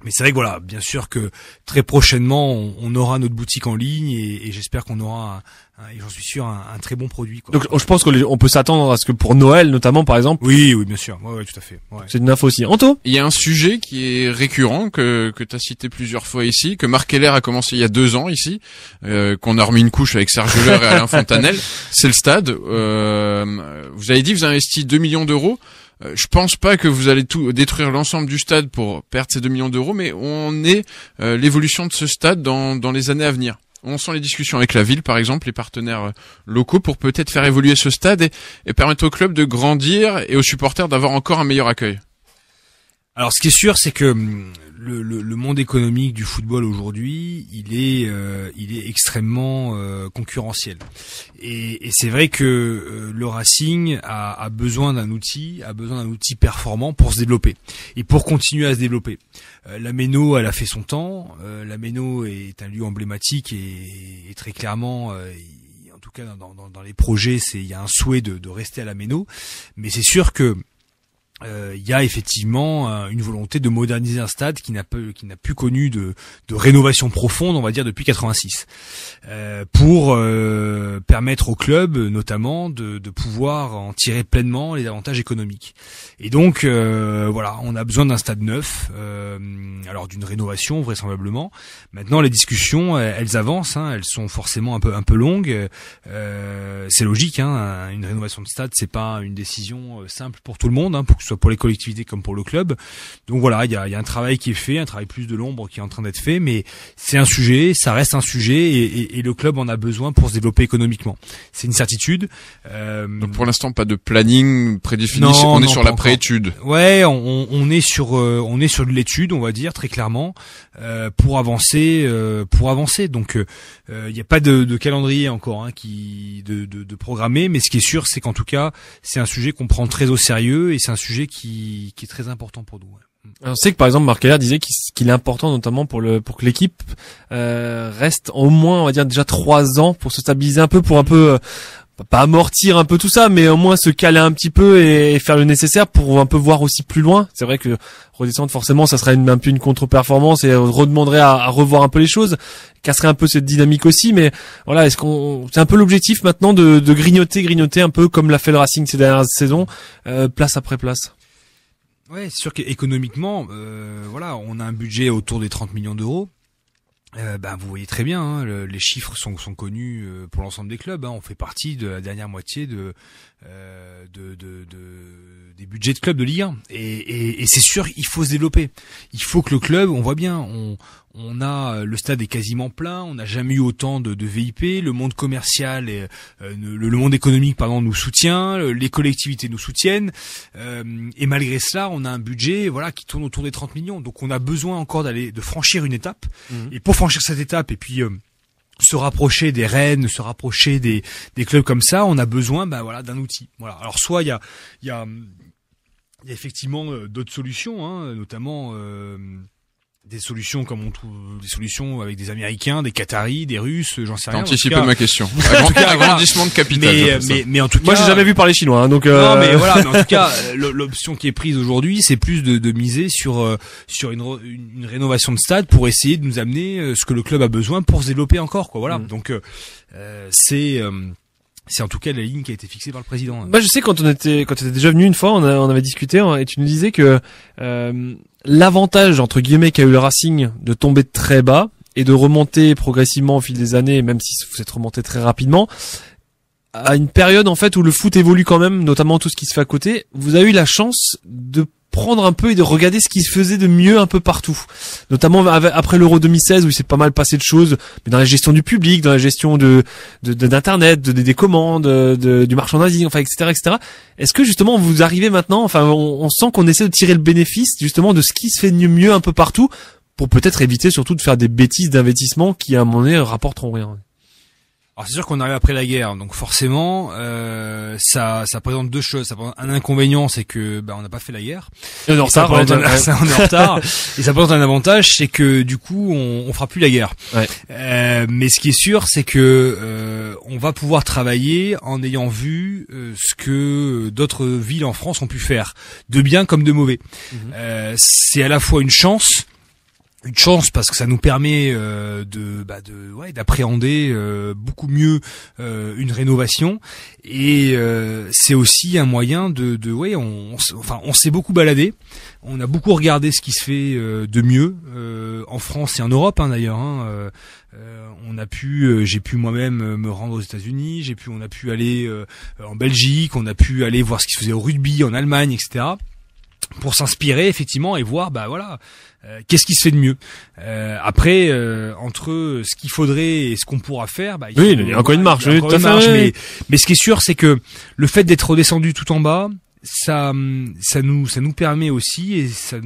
mais c'est vrai que voilà, bien sûr que très prochainement, on, aura notre boutique en ligne et, j'espère qu'on aura, j'en suis sûr, un, très bon produit. Donc je pense qu'on peut s'attendre à ce que pour Noël notamment, par exemple. Oui, oui, bien sûr, ouais, ouais tout à fait. C'est une info aussi. Anto Il y a un sujet qui est récurrent que, que tu as cité plusieurs fois ici, que Marc Keller a commencé il y a deux ans ici, euh, qu'on a remis une couche avec Serge Heller et Alain Fontanel, c'est le stade. Euh, vous avez dit vous avez investi 2 millions d'euros. Euh, je pense pas que vous allez tout détruire l'ensemble du stade pour perdre ces 2 millions d'euros, mais on est euh, l'évolution de ce stade dans, dans les années à venir on sent les discussions avec la ville, par exemple, les partenaires euh, locaux, pour peut-être faire évoluer ce stade et, permettre au club de grandir et aux supporters d'avoir encore un meilleur accueil. Alors, ce qui est sûr, c'est que hum, le, le, le, monde économique du football aujourd'hui, il est, euh, il est extrêmement euh, concurrentiel. Et, et c'est vrai que euh, le Racing a, a besoin d'un outil, a besoin d'un outil performant pour se développer et pour continuer à se développer. la Méno, elle a fait son temps. la Méno est un lieu emblématique et, très clairement en tout cas dans, dans, dans les projets, c'est il y a un souhait de, de rester à la méno, mais c'est sûr que euh, il y a effectivement euh, une volonté de moderniser un stade qui n'a plus, qui n'a plus connu de, de, rénovation profonde, on va dire, depuis 86, euh, pour euh, permettre au club, notamment, de, de, pouvoir en tirer pleinement les avantages économiques. Et donc, voilà, on a besoin d'un stade neuf, alors d'une rénovation vraisemblablement. Maintenant, les discussions, elles avancent, hein, elles sont forcément un peu un peu longues. c'est logique, hein, une rénovation de stade, c'est pas une décision simple pour tout le monde, hein, pour que ce pour les collectivités comme pour le club. Donc voilà, il y a, y a, un travail qui est fait, un travail plus de l'ombre qui est en train d'être fait, mais c'est un sujet, ça reste un sujet, et, et, le club en a besoin pour se développer économiquement. C'est une certitude. Euh... Donc pour l'instant, pas de planning prédéfini. on est sur la préétude. Ouais, on, on, est sur, on est sur euh, l'étude, on va dire très clairement, euh, pour avancer, euh, pour avancer. Donc euh, il euh, n'y a pas de, de calendrier encore hein, qui de, de, de programmer, mais ce qui est sûr, c'est qu'en tout cas, c'est un sujet qu'on prend très au sérieux et c'est un sujet qui, qui est très important pour nous. Mm. On sait que par exemple Marc Heller disait qu'il est important notamment pour le pour que l'équipe euh, reste au moins on va dire déjà trois ans pour se stabiliser un peu pour un peu euh, pas amortir un peu tout ça, mais au moins se caler un petit peu et, faire le nécessaire pour un peu voir aussi plus loin. C'est vrai que redescendre forcément, ça serait une, un peu une contre-performance et on redemanderait à, revoir un peu les choses, casserait un peu cette dynamique aussi. Mais voilà, est-ce qu'on, c'est un peu l'objectif maintenant de, grignoter, grignoter un peu comme l'a fait le Racing ces dernières saisons, euh, place après place. Ouais, c'est sûr qu'économiquement, euh, voilà, on a un budget autour des 30 millions d'euros. Euh, ben, vous voyez très bien, hein, les chiffres sont, connus euh, pour l'ensemble des clubs. Hein. on fait partie de la dernière moitié de, euh, de, des budgets de club de Ligue 1. Et, c'est sûr, il faut se développer. Il faut que le club, on voit bien, on, on a euh, le stade est quasiment plein, on n'a jamais eu autant de, VIP, le monde commercial, euh, le, monde économique pardon nous soutient, les collectivités nous soutiennent, et malgré cela, on a un budget voilà qui tourne autour des 30 millions. Donc on a besoin encore d'aller de franchir une étape. Mhm. Et pour franchir cette étape, et puis se rapprocher des Rennes, se rapprocher des, des clubs comme ça, on a besoin ben voilà d'un outil. Voilà. Alors soit il y a, y, y a effectivement euh, d'autres solutions, hein, notamment euh, des solutions comme on trouve des solutions avec des Américains, des Qataris, des Russes, j'en sais rien. Anticipé ma question. en tout cas, agrandissement de capital. Mais, euh, mais, mais, en tout cas, moi j'ai jamais vu parler chinois, hein, donc. Euh... Non, mais voilà. Mais en tout cas, l'option qui est prise aujourd'hui, c'est plus de, de, miser sur euh, sur une, rénovation de stade pour essayer de nous amener euh, ce que le club a besoin pour se développer encore, quoi. Voilà. Mm. Donc euh, c'est c'est en tout cas la ligne qui a été fixée par le président. Hein. Bah, je sais quand on était quand tu étais déjà venu une fois, on, avait discuté hein, et tu nous disais que euh, l'avantage entre guillemets qu'a eu le Racing de tomber très bas et de remonter progressivement au fil des années, même si vous êtes remonté très rapidement, à une période en fait où le foot évolue quand même, notamment tout ce qui se fait à côté, vous avez eu la chance de prendre un peu et de regarder ce qui se faisait de mieux un peu partout. Notamment après l'Euro 2016 où il s'est pas mal passé de choses, mais dans la gestion du public, dans la gestion de d'internet, de, des commandes, de, du marchandising, enfin etc etc. Est-ce que justement vous arrivez maintenant, enfin on, on sent qu'on essaie de tirer le bénéfice justement de ce qui se fait de mieux un peu partout pour peut-être éviter surtout de faire des bêtises d'investissement qui à mon avis rapporteront rien. Alors c'est sûr qu'on arrive après la guerre, donc forcément, euh, ça, présente deux choses. Ça un inconvénient, c'est que bah, on n'a pas fait la guerre. Et on est en retard. Ça, retard. et ça présente un avantage, c'est que du coup, on, on fera plus la guerre. Euh, mais ce qui est sûr, c'est que euh, on va pouvoir travailler en ayant vu ce que d'autres villes en France ont pu faire, de bien comme de mauvais. Mhm. c'est à la fois une chance une chance parce que ça nous permet euh, de bah de ouais d'appréhender euh, beaucoup mieux euh, une rénovation et euh, c'est aussi un moyen de de ouais on, enfin on s'est beaucoup baladé on a beaucoup regardé ce qui se fait euh, de mieux en France et en Europe hein, d'ailleurs hein, on a pu j'ai pu moi-même me rendre aux États-Unis j'ai pu on a pu aller en Belgique on a pu aller voir ce qui se faisait au rugby en Allemagne etc pour s'inspirer effectivement et voir bah voilà euh, qu'est-ce qui se fait de mieux euh, Après, euh, entre ce qu'il faudrait et ce qu'on pourra faire, bah, il y a encore une marche. mais, mais ce qui est sûr, c'est que le fait d'être redescendu tout en bas, ça, ça nous, ça nous permet aussi et ça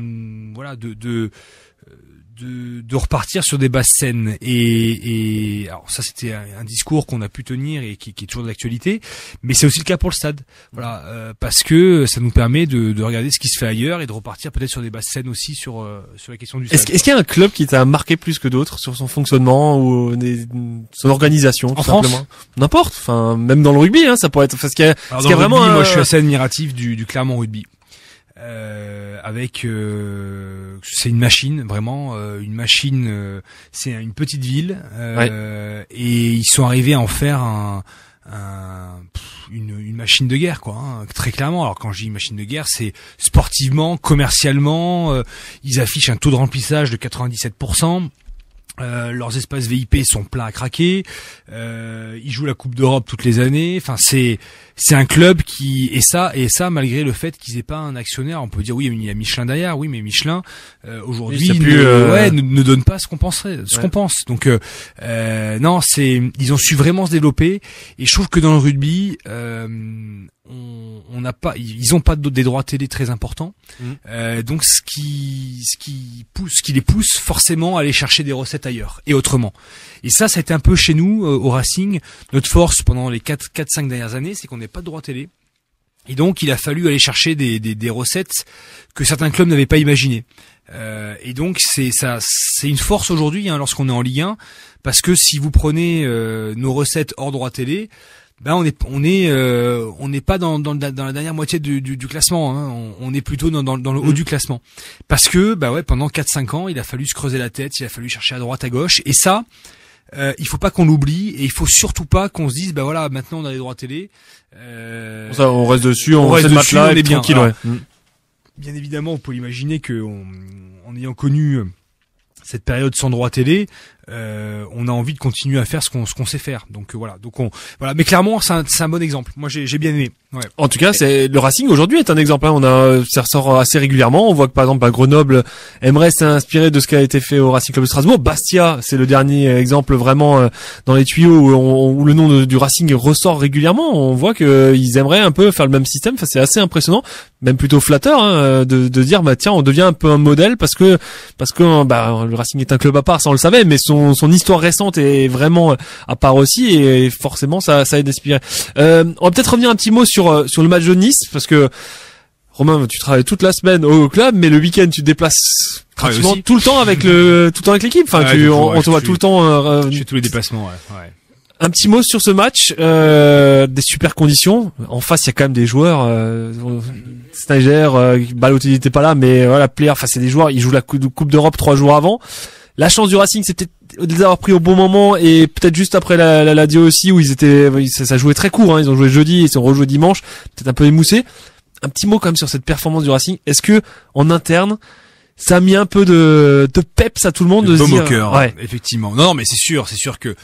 voilà, de, de de, repartir sur des basses scènes Et, alors ça, c'était un, discours qu'on a pu tenir et qui, qui est toujours d'actualité. Mais c'est aussi le cas pour le stade, voilà, euh, parce que ça nous permet de, regarder ce qui se fait ailleurs et de repartir peut-être sur des basses scènes aussi sur euh, sur la question du stade. Est-ce, qu'il y a un club qui t'a marqué plus que d'autres sur son fonctionnement ou euh, son organisation en France N'importe, enfin même dans le rugby, hein, ça pourrait être. Parce qu'il y a, vraiment. Moi, je suis assez admiratif du, du Clermont rugby. Euh, avec euh, c'est une machine vraiment euh, une machine c'est une petite ville et ils sont arrivés à en faire une, machine de guerre quoi hein, très clairement alors quand je dis machine de guerre c'est sportivement commercialement ils affichent un taux de remplissage de 97% euh, leurs espaces VIP sont pleins à craquer. Euh, ils jouent la Coupe d'Europe toutes les années. Enfin, c'est c'est un club qui et ça et ça malgré le fait qu'ils aient pas un actionnaire, on peut dire oui, il y a Michelin derrière, oui, mais Michelin euh, aujourd'hui ne, euh, ouais, ne, donne pas ce qu'on penserait, ce qu'on pense. Donc non, c'est ils ont su vraiment se développer et je trouve que dans le rugby on n'a pas, ils ont pas des droits télé très importants, mm. euh, donc ce qui, ce qui pousse, qui les pousse forcément à aller chercher des recettes ailleurs et autrement. Et ça, ça a été un peu chez nous euh, au Racing. Notre force pendant les 4 quatre, cinq dernières années, c'est qu'on n'est pas de droits télé. Et donc, il a fallu aller chercher des, des, recettes que certains clubs n'avaient pas imaginées. Euh, et donc, c'est ça, c'est une force aujourd'hui hein, lorsqu'on est en Ligue 1, parce que si vous prenez nos recettes hors droit télé, ben on est on est euh, on n'est pas dans, dans, la dernière moitié du, classement hein. on, est plutôt dans, dans, le haut mm. du classement parce que bah ouais pendant 4 5 ans il a fallu se creuser la tête il a fallu chercher à droite à gauche et ça euh, il faut pas qu'on l'oublie et il faut surtout pas qu'on se dise bah voilà maintenant on a les droits télé euh, ça, on reste dessus on, reste dessus, là on est bien qu'il ouais. Mm. Mm. bien évidemment vous pouvez imaginer que en ayant connu cette période sans droit télé, euh, on a envie de continuer à faire ce qu'on ce qu'on sait faire. Donc euh, voilà, donc on voilà. Mais clairement, c'est un, un, bon exemple. Moi, j'ai bien aimé. En tout cas, c'est le Racing aujourd'hui est un exemple. Hein. On a euh, ça ressort assez régulièrement. On voit que par exemple à Grenoble, aimerait s'inspirer de ce qui a été fait au Racing Club de Strasbourg. Bastia, c'est le dernier exemple vraiment dans les tuyaux où, le nom du Racing ressort régulièrement. On voit que ils aimeraient un peu faire le même système. Enfin, c'est assez impressionnant, même plutôt flatteur hein, de, de dire bah tiens, on devient un peu un modèle parce que parce que bah, le Racing est un club à part, ça on le savait, mais son son, histoire récente est vraiment euh, à part aussi et forcément ça, ça aide à Euh, on va peut-être revenir un petit mot sur, euh, sur le match de Nice parce que Romain, tu travailles toute la semaine au club, mais le week-end tu te déplaces ah, tout le temps avec le tout le temps avec l'équipe. Enfin, tu, on, te voit tout le temps. Euh, je tous les déplacements. Ouais, ouais. Un petit mot sur ce match, euh, des super conditions. En face, il y a quand même des joueurs. Euh, Balotelli n'était pas là, mais voilà, Player, enfin c'est des joueurs. Ils jouent la Coupe d'Europe trois jours avant la chance du Racing, c'était de les avoir pris au bon moment et peut-être juste après la, la, Dio aussi où ils étaient, ça, jouait très court. Hein. ils ont joué jeudi et ils ont rejoué dimanche, peut-être un peu émoussé. Un petit mot quand même sur cette performance du Racing. Est-ce que en interne, ça a mis un peu de, de peps à tout le monde. De ouais. effectivement. Non, non mais c'est sûr, c'est sûr que euh,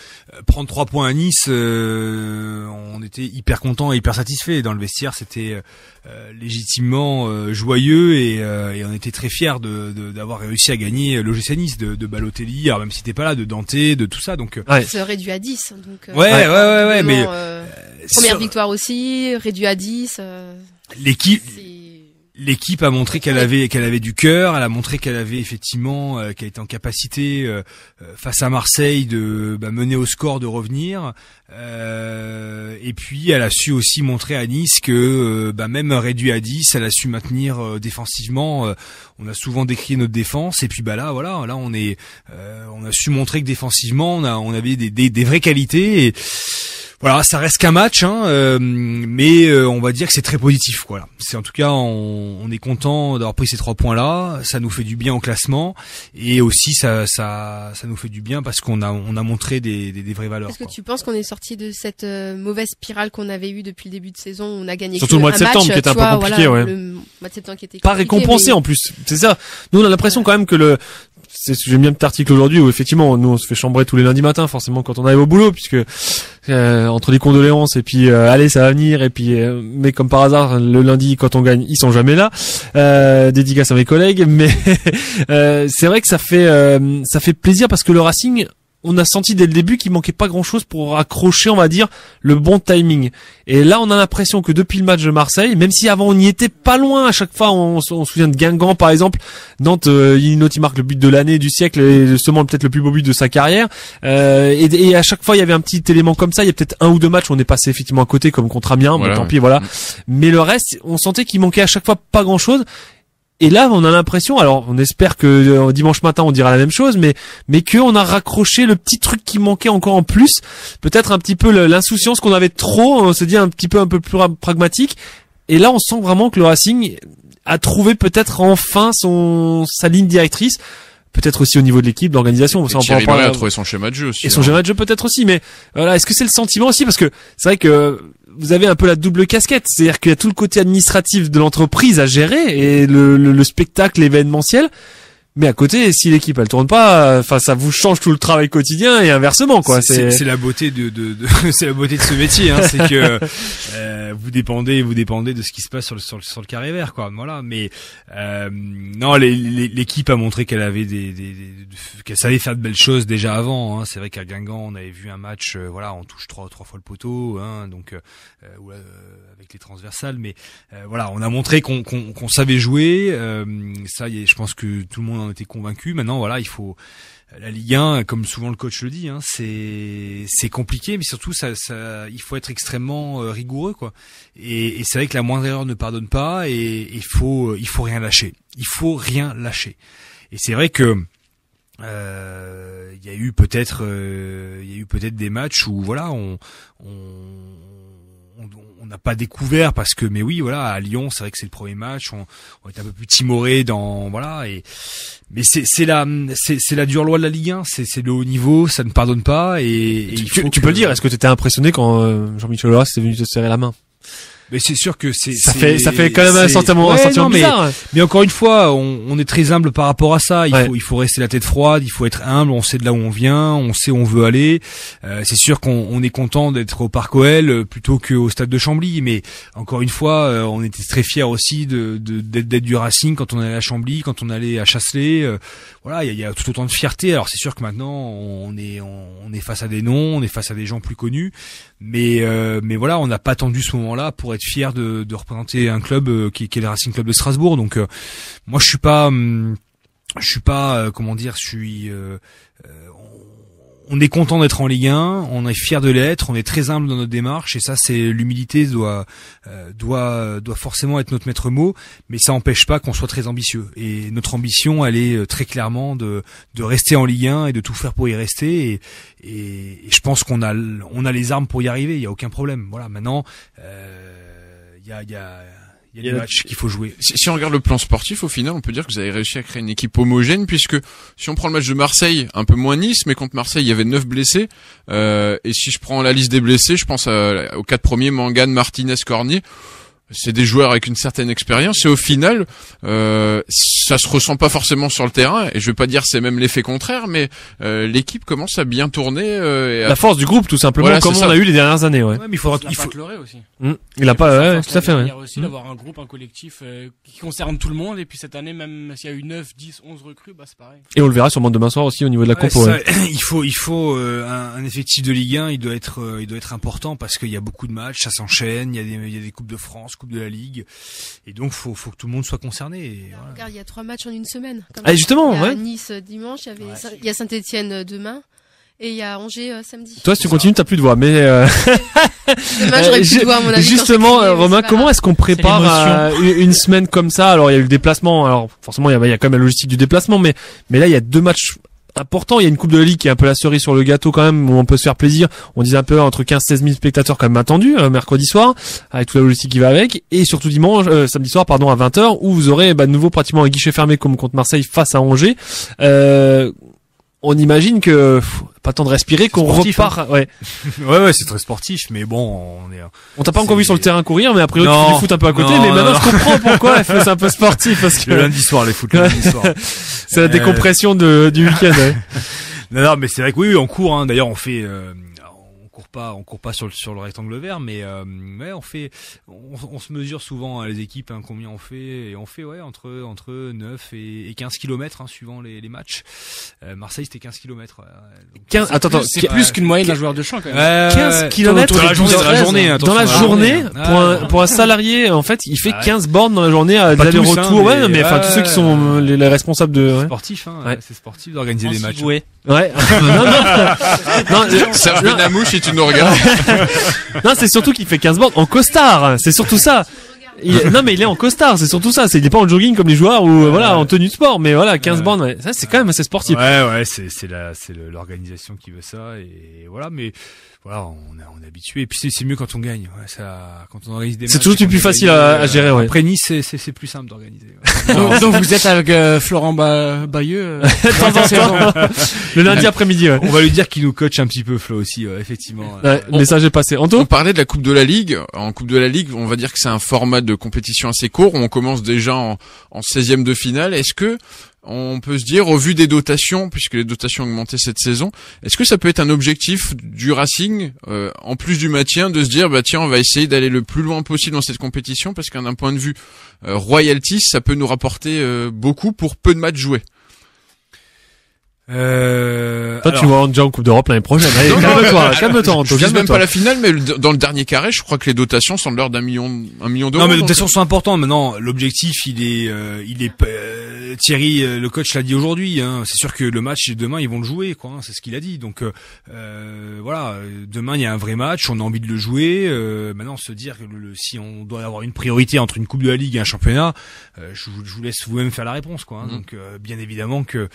prendre trois points à Nice, euh, on était hyper content et hyper satisfait dans le vestiaire. C'était euh, légitimement joyeux et, et, on était très fiers de, d'avoir réussi à gagner l'OGC Nice, de, de Balotelli, alors même si t'es pas là, de Dante, de tout ça. Donc se réduit à 10. Hein, ouais, ouais, ouais, ouais, mais première victoire aussi, réduit à 10. L'équipe l'équipe a montré qu'elle avait qu'elle avait du cœur, elle a montré qu'elle avait effectivement euh, qu'elle était en capacité euh, euh, face à Marseille de bah, mener au score, de revenir. et puis elle a su aussi montrer à Nice que bah, même réduit à 10, elle a su maintenir défensivement. on a souvent décrit notre défense et puis bah là voilà là on est on a su montrer que défensivement on avait des, vraies qualités. Et, voilà, ça reste qu'un match, hein, euh, mais euh, on va dire que c'est très positif. quoi. c'est en tout cas on, on est content d'avoir pris ces trois points là. Ça nous fait du bien au classement et aussi ça ça ça nous fait du bien parce qu'on a on a montré des des, vraies valeurs. Est-ce que tu penses qu'on est sorti de cette euh, mauvaise spirale qu'on avait eue depuis le début de saison où on a gagné surtout le mois de septembre qui était un peu compliqué, ouais. Le de septembre qui était pas récompensé en plus, c'est ça. Nous on a l'impression quand même que le c'est ce que j'aime bien cet article aujourd'hui où effectivement nous on se fait chambrer tous les lundis matin forcément quand on arrive au boulot puisque euh, entre les condoléances et puis euh, allez ça va venir et puis euh, mais comme par hasard le lundi quand on gagne ils sont jamais là dédicace à mes collègues mais c'est vrai que ça fait ça fait plaisir parce que le Racing on a senti dès le début qu'il manquait pas grand chose pour accrocher, on va dire, le bon timing. Et là, on a l'impression que depuis le match de Marseille, même si avant on n'y était pas loin, à chaque fois, on, se souvient de Guingamp par exemple, Nantes, euh, il marque le but de l'année, du siècle, et justement peut-être le plus beau but de sa carrière. Euh, et, et, à chaque fois, il y avait un petit élément comme ça. Il y a peut-être un ou deux matchs où on est passé effectivement à côté, comme contre Amiens, mais tant pis, voilà. Mm. Mais le reste, on sentait qu'il manquait à chaque fois pas grand chose. Et là, on a l'impression, alors on espère que euh, dimanche matin on dira la même chose, mais mais que on a raccroché le petit truc qui manquait encore en plus, peut-être un petit peu l'insouciance qu'on avait trop, hein, on se dit un petit peu un peu plus pragmatique. Et là, on sent vraiment que le Racing a trouvé peut-être enfin son sa ligne directrice peut-être aussi au niveau de l'équipe, d'organisation. Thierry savez a trouvé son schéma de jeu aussi. Et son hein. schéma de jeu peut-être aussi, mais voilà, est-ce que c'est le sentiment aussi Parce que c'est vrai que vous avez un peu la double casquette, c'est-à-dire qu'il y a tout le côté administratif de l'entreprise à gérer et le, le spectacle événementiel. Mais à côté, si l'équipe elle tourne pas, euh, enfin ça vous change tout le travail quotidien et inversement quoi. C'est la beauté de, de, c'est la beauté de ce métier, hein, c'est que euh, vous dépendez vous dépendez de ce qui se passe sur le sur le, carré vert quoi. Voilà. Mais euh, non, l'équipe a montré qu'elle avait des, qu'elle savait faire de belles choses déjà avant. Hein. C'est vrai qu'à Guingamp on avait vu un match, voilà, on touche trois trois fois le poteau, hein, donc avec les transversales. Mais voilà, on a montré qu'on qu'on savait jouer. ça, y est, je pense que tout le monde on était convaincu. Maintenant, voilà, il faut la Ligue 1, comme souvent le coach le dit, hein, c'est c'est compliqué, mais surtout ça, ça, il faut être extrêmement euh, rigoureux, quoi. Et, c'est vrai que la moindre erreur ne pardonne pas, et il faut il faut rien lâcher. Il faut rien lâcher. Et c'est vrai que euh, il y a eu peut-être euh, il y a eu peut-être des matchs où voilà on on n'a pas découvert parce que, mais oui, voilà, à Lyon, c'est vrai que c'est le premier match, on, est un peu plus timoré dans, voilà, et mais c'est c'est la c'est c'est la dure loi de la Ligue 1, c'est c'est le haut niveau, ça ne pardonne pas et, tu, peux le dire. Est-ce que tu étais impressionné quand euh, Jean-Michel Aulas est venu te serrer la main mais c'est sûr que c'est ça fait ça fait quand même un sentiment, un sentiment mais, Mais encore une fois, on, on, est très humble par rapport à ça. Il faut il faut rester la tête froide, il faut être humble. On sait de là où on vient, on sait où on veut aller. Euh, c'est sûr qu'on on est content d'être au Parc OL euh, plutôt qu'au stade de Chambly. Mais encore une fois, euh, on était très fiers aussi de d'être du Racing quand on allait à Chambly, quand on allait à Chasselet. voilà, il y, a, tout autant de fierté. Alors c'est sûr que maintenant on est on, est face à des noms, on est face à des gens plus connus. Mais mais voilà, on n'a pas attendu ce moment-là pour être fier de, représenter un club euh, qui, est le Racing Club de Strasbourg. Donc euh, moi je suis pas hum, je suis pas euh, comment dire, je suis on est content d'être en Ligue 1, on est fier de l'être, on est très humble dans notre démarche et ça c'est l'humilité doit doit doit forcément être notre maître mot, mais ça n'empêche pas qu'on soit très ambitieux et notre ambition elle est très clairement de de rester en Ligue 1 et de tout faire pour y rester et, je pense qu'on a on a les armes pour y arriver, il y a aucun problème. Voilà, maintenant euh, il y a, des matchs qu'il faut jouer. Si, on regarde le plan sportif, au final, on peut dire que vous avez réussi à créer une équipe homogène, puisque si on prend le match de Marseille, un peu moins Nice, mais contre Marseille, il y avait 9 blessés. Euh, et si je prends la liste des blessés, je pense aux quatre premiers, Mangan, Martinez, Cornier c'est des joueurs avec une certaine expérience et au final euh, ça se ressent pas forcément sur le terrain et je vais pas dire c'est même l'effet contraire mais euh, l'équipe commence à bien tourner euh, la force du groupe tout simplement comme on a eu les dernières années ouais, ouais mais il faudra il faut aussi hum, il a pas ouais, tout à fait ouais. aussi hum. d'avoir un groupe un collectif euh, qui concerne tout le monde et puis cette année même s'il y a eu 9 10 11 recrues bah c'est pareil et on le verra sûrement demain soir aussi au niveau de la compo ouais. il faut il faut euh, un, effectif de Ligue 1 il doit être euh, il doit être important parce qu'il y a beaucoup de matchs ça s'enchaîne il y a des il y a des coupes de France de la Ligue. Et donc, faut, faut que tout le monde soit concerné. Regarde, il y a trois matchs en une semaine. Ah, justement, il y a Nice euh, dimanche, il y, a Saint-Etienne euh, demain. Et il y a Angers euh, samedi. Toi, si tu continues, t'as plus de voix, mais j'aurais plus de voix, mon Justement, Romain, comment est-ce qu'on prépare une semaine comme ça Alors, il y a eu le déplacement. Alors, forcément, il y, a, y a quand même la logistique du déplacement, mais mais là, il y a deux matchs ah, pourtant, Il y a une Coupe de la Ligue qui est un peu la cerise sur le gâteau quand même, où on peut se faire plaisir. On disait un peu entre 15 16 000 spectateurs quand même attendus euh, mercredi soir, avec toute la logistique qui va avec, et surtout dimanche, euh, samedi soir, pardon, à 20h, où vous aurez bah, de nouveau pratiquement un guichet fermé comme contre Marseille face à Angers. Euh, on imagine que pas tant de respirer qu'on repart. Hein. Ouais. ouais, ouais, c'est très sportif, mais bon, on est. Hein. On t'a pas encore vu sur le terrain courir, mais après priori tu fais foot un peu à côté. mais maintenant, je comprends pourquoi c'est un peu sportif parce que le lundi soir les foot, le lundi soir. c'est la euh, décompression de, du week-end. Ouais. non, non, mais c'est vrai que oui, on court. Hein. D'ailleurs, on fait. Euh, pas, on court pas sur le, sur le rectangle vert, mais euh, on fait, on, on, se mesure souvent à hein, les équipes hein, combien on fait, et on fait ouais entre entre 9 et, et 15 km hein, suivant les, les matchs. Euh, Marseille c'était 15 km. 15, attends, c'est plus qu'une moyenne d'un joueur de champ quand même. 15 km dans la journée, dans la journée, dans la ah journée pour, un, pour un salarié en fait, il fait 15 ah bornes dans la journée à euh, aller retour hein, ouais, mais enfin tous ceux qui sont euh, les, responsables de sportif, hein, c'est sportif d'organiser des matchs. Ouais. Ouais. non, non. non, non, non, non, non, c'est surtout qu'il fait 15 bornes en costard. C'est surtout ça non mais il est en costard, c'est surtout ça. C'est il est pas en jogging comme les joueurs ou voilà en tenue de sport, mais voilà 15 bandes Ça c'est quand même assez sportif. Ouais ouais, c'est c'est la c'est l'organisation qui veut ça et voilà. Mais voilà, on on est habitué. Et puis c'est mieux quand on gagne. ça quand on organise des. C'est toujours plus facile à, à, euh, gérer. Ouais. Après Nice c'est c'est plus simple d'organiser. donc, vous êtes avec euh, Florent ba Bayeux. Euh, le lundi après-midi. On va lui dire qu'il nous coach un petit peu Flo aussi effectivement. Le message est passé. Anto. On parlait de la Coupe de la Ligue. En Coupe de la Ligue, on va dire que c'est un format de compétition assez court où on commence déjà en, en 16e de finale. Est-ce que on peut se dire, au vu des dotations, puisque les dotations ont augmenté cette saison, est-ce que ça peut être un objectif du Racing, euh, en plus du maintien, de se dire, bah tiens, on va essayer d'aller le plus loin possible dans cette compétition, parce un point de vue euh, royalty, ça peut nous rapporter euh, beaucoup pour peu de matchs joués. Euh, toi, tu vois déjà en Coupe d'Europe l'année prochaine. Allez, calme-toi, euh, calme-toi. Je même pas la finale, mais dans le dernier carré, je crois que les dotations sont de l'ordre d'un million, un million d'euros. Non, mais les dotations euh. sont importantes. Maintenant, l'objectif, il est, euh, il est. Thierry, le coach l'a dit aujourd'hui. Hein. C'est sûr que le match demain, ils vont le jouer, quoi. Hein. c'est ce qu'il a dit. Donc voilà, demain, il y a un vrai match. On a envie de le jouer. maintenant, se dire que si on doit avoir une priorité entre une Coupe de la Ligue et un championnat, je, vous laisse vous-même faire la réponse, quoi. Hein. Mm. Donc bien évidemment que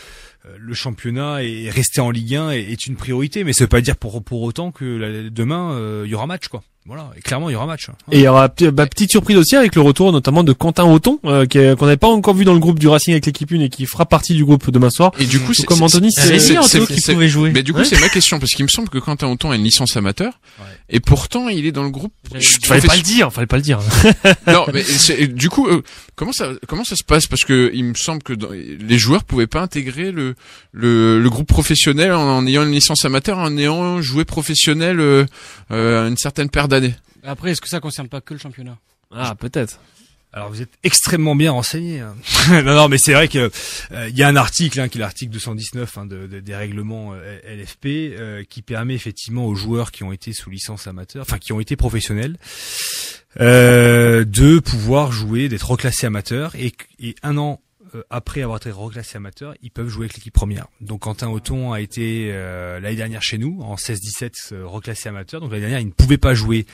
euh, le championnat et rester en Ligue 1 est, une priorité, mais ça veut pas dire pour pour autant que demain euh, il y aura match quoi. Voilà, et clairement il y aura match. Hein. Et il y aura une bah, petite surprise aussi avec le retour notamment de Quentin Auton euh, qu'on n'avait pas encore vu dans le groupe du Racing avec l'équipe 1 et qui fera partie du groupe demain soir. Et du coup, c'est comme Anthony, c'est qui pouvait jouer. Mais du coup, c'est ma question parce qu'il me semble que Quentin Auton a une licence amateur et pourtant il est dans le groupe. Je, fallait pas le dire, fallait pas le dire. non, mais du coup, euh, comment ça comment ça se passe parce que il me semble que les joueurs pouvaient pas intégrer le le, groupe professionnel en, ayant une licence amateur en ayant joué professionnel euh, euh une certaine paire d'années après, est-ce que ça concerne pas que le championnat Ah, peut-être. Alors vous êtes extrêmement bien renseigné. Hein. non, non, mais c'est vrai que euh, il y a un article, hein, qui est l'article 219 hein, de, des règlements euh, LFP, euh, qui permet effectivement aux joueurs qui ont été sous licence amateur, enfin qui ont été professionnels, de pouvoir jouer, d'être reclassés amateurs et, et un an euh, après avoir été reclassé amateur, ils peuvent jouer avec l'équipe première. Donc Quentin Auton a été euh, l'année dernière chez nous en 16-17 euh, reclassé amateur. Donc l'année dernière, il ne pouvait pas jouer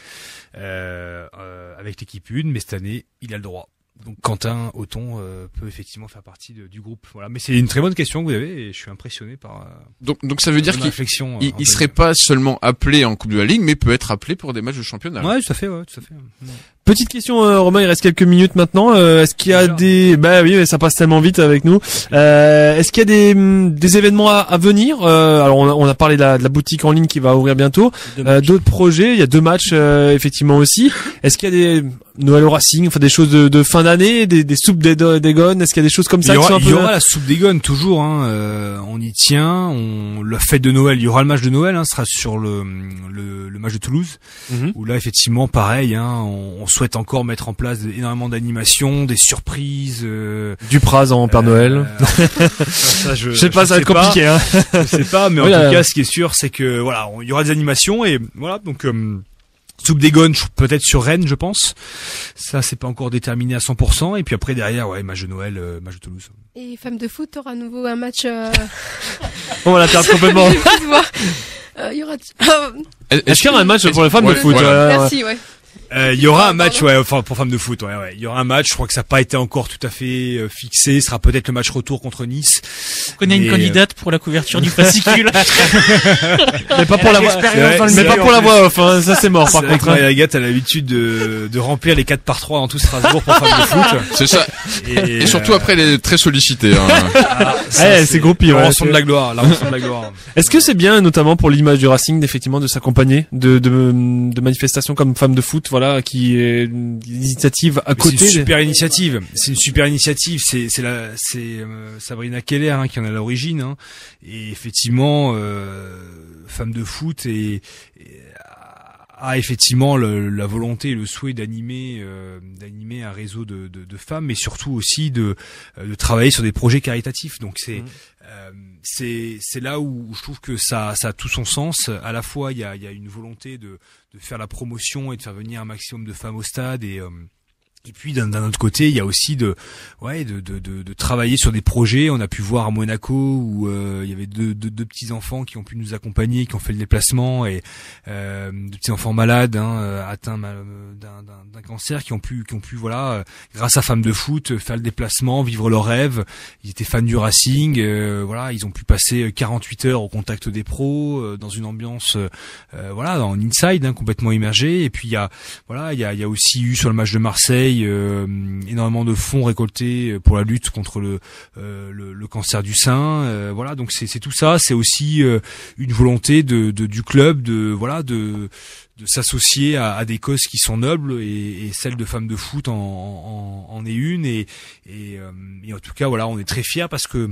avec l'équipe 1, mais cette année, il a le droit. Donc Quentin Auton peut effectivement faire partie du groupe. Voilà, mais c'est une très bonne question que vous avez et je suis impressionné par. donc donc ça veut dire qu'il ne serait pas seulement appelé en Coupe de la Ligue, mais peut être appelé pour des matchs de championnat. Oui, tout à fait, tout à fait. Petite question, euh, Romain, il reste quelques minutes maintenant. Euh, est-ce qu'il y a des... Bah oui, ça passe tellement vite avec nous. Euh, est-ce qu'il y a des, mm, événements à, venir Alors, on a, parlé de la, boutique en ligne qui va ouvrir bientôt. D'autres projets, il y a deux matchs, effectivement, aussi. Est-ce qu'il y a des... Noël Racing, enfin des choses de, fin d'année, des, soupes des, gones, est-ce qu'il y a des choses comme ça Il y aura, la soupe des gones toujours, hein, on y tient, on, la fête de Noël, il y aura le match de Noël, hein, ce sera sur le, match de Toulouse, mhm. Ou là effectivement pareil, hein, on souhaite encore mettre en place énormément d'animations, des surprises. Euh, du Pras en Père Noël. Euh, je, sais pas, ça va être compliqué. Hein. je sais pas, mais en tout cas, ce qui est sûr, c'est que voilà, il y aura des animations et voilà, donc. Euh, Soupe des peut-être sur Rennes, je pense. Ça, c'est pas encore déterminé à 100%. Et puis après, derrière, ouais, match de Noël, match de Toulouse. Et femme de foot, aura à nouveau un match. on va la perdre complètement. Il y aura. Est-ce qu'il y aura un match pour les femmes de foot Merci, ouais. Euh, il y aura un match, ouais, enfin pour femmes de foot, ouais, ouais. Il y aura un match. Je crois que ça n'a pas été encore tout à fait euh, fixé. Ce sera peut-être le match retour contre Nice. On connaît une euh, candidate pour la couverture du fascicule. mais pas pour la voix. Mais pas pour la voix Enfin Ça c'est mort. Par contre, hein. Agathe a l'habitude de, de remplir les 4 par 3 dans tout Strasbourg pour femmes de foot. C'est ça. Et, surtout après, elle est très sollicitée. Hein. Ah, eh, c'est La de la gloire. La de la gloire. Est-ce que c'est bien, notamment pour l'image du Racing, effectivement, de s'accompagner de, de, de manifestations comme femmes de foot, voilà qui est une initiative à côté. C'est une super initiative. C'est une super initiative. C'est la c'est euh, Sabrina Keller hein, qui en a l'origine. Hein. Et effectivement, euh, femme de foot et a effectivement la volonté et le souhait d'animer euh, d'animer un réseau de, de, femmes, mais surtout aussi de, euh, de travailler sur des projets caritatifs. Donc c'est mmh. euh, c'est là où je trouve que ça ça a tout son sens. À la fois il y a y a une volonté de de faire la promotion et de faire venir un maximum de femmes au stade et et puis d'un autre côté, il y a aussi de, ouais, de, de, de, de, travailler sur des projets. On a pu voir à Monaco où euh, il y avait deux, deux, deux, petits enfants qui ont pu nous accompagner, qui ont fait le déplacement et euh, deux petits enfants malades, hein, euh, atteints euh, d'un cancer, qui ont pu, qui ont pu, voilà, grâce à Femmes de foot, faire le déplacement, vivre leurs rêve. Ils étaient fans du Racing, voilà, ils ont pu passer 48 heures au contact des pros, dans une ambiance, voilà, en inside, hein, complètement immergée. Et puis il y a, voilà, il y a, il y a aussi eu sur le match de Marseille euh, énormément de fonds récoltés euh, pour la lutte contre le, euh, le, le, cancer du sein. voilà, donc c'est tout ça. C'est aussi une volonté de, de, du club de voilà de de s'associer à, à, des causes qui sont nobles et, celle de femmes de foot en, en, en est une et, et, et, en tout cas voilà on est très fiers parce que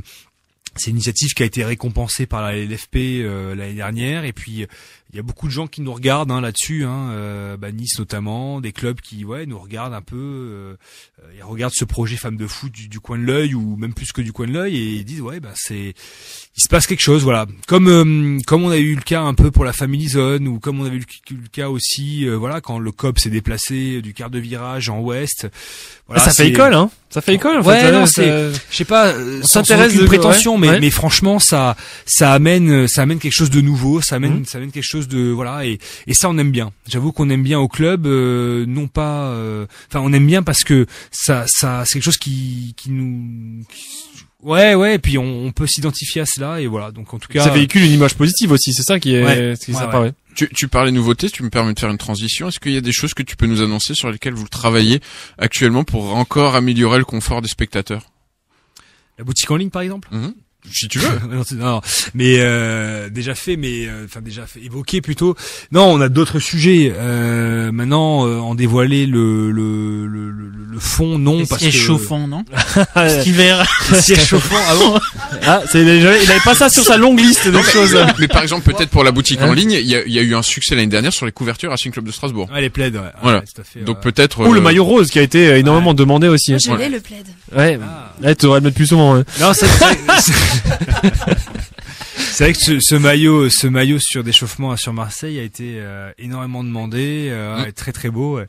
c'est une initiative qui a été récompensée par la LFP l'année dernière et puis il y a beaucoup de gens qui nous regardent hein, là-dessus, hein, euh, bah Nice notamment, des clubs qui ouais nous regardent un peu, euh, euh ils regardent ce projet femme de foot du, coin de l'œil ou même plus que du coin de l'œil et ils disent ouais bah c'est il se passe quelque chose voilà. Comme euh, comme on a eu le cas un peu pour la Family Zone ou comme on avait eu le, cas aussi voilà quand le COP s'est déplacé du quart de virage en ouest. Voilà, ah, ça fait école hein. Ça fait école en ouais, ah, je sais pas on s'intéresse de prétention mais mais franchement ça ça amène ça amène quelque chose de nouveau, ça amène mmh. ça amène quelque chose de voilà et, et ça on aime bien. J'avoue qu'on aime bien au club, euh, non pas, euh, enfin on aime bien parce que ça ça c'est quelque chose qui qui nous Ouais, ouais, et puis on, on peut s'identifier à cela, et voilà. Donc en tout cas, ça véhicule une image positive aussi, c'est ça qui est, qui est Tu, tu parles nouveautés, tu me permets de faire une transition. Est-ce qu'il y a des choses que tu peux nous annoncer sur lesquelles vous travaillez actuellement pour encore améliorer le confort des spectateurs La boutique en ligne, par exemple. Mhm si tu veux. non, non, mais euh, déjà fait, mais euh, enfin déjà fait, évoqué plutôt. Non, on a d'autres sujets. Euh, maintenant, en dévoiler le le, le, le fond, non, parce que chauffant, non. hiver, c'est chauffant. Ah bon Ah, c'est il avait pas ça sur sa longue liste de choses. Mais, par exemple, peut-être pour la boutique en hein ligne, il y a, eu un succès l'année dernière sur les couvertures à Racing Club de Strasbourg. Ouais, les plaids Ouais. Ah, voilà. Donc peut-être. Ou le maillot rose qui a été énormément demandé aussi. Hein. J'avais le plaid. Ouais. Ah. tu aurais le mettre plus souvent. Hein. Non, c'est c'est vrai que ce, maillot, ce maillot sur déchauffement sur Marseille a été euh, énormément demandé, euh, mm. très très beau.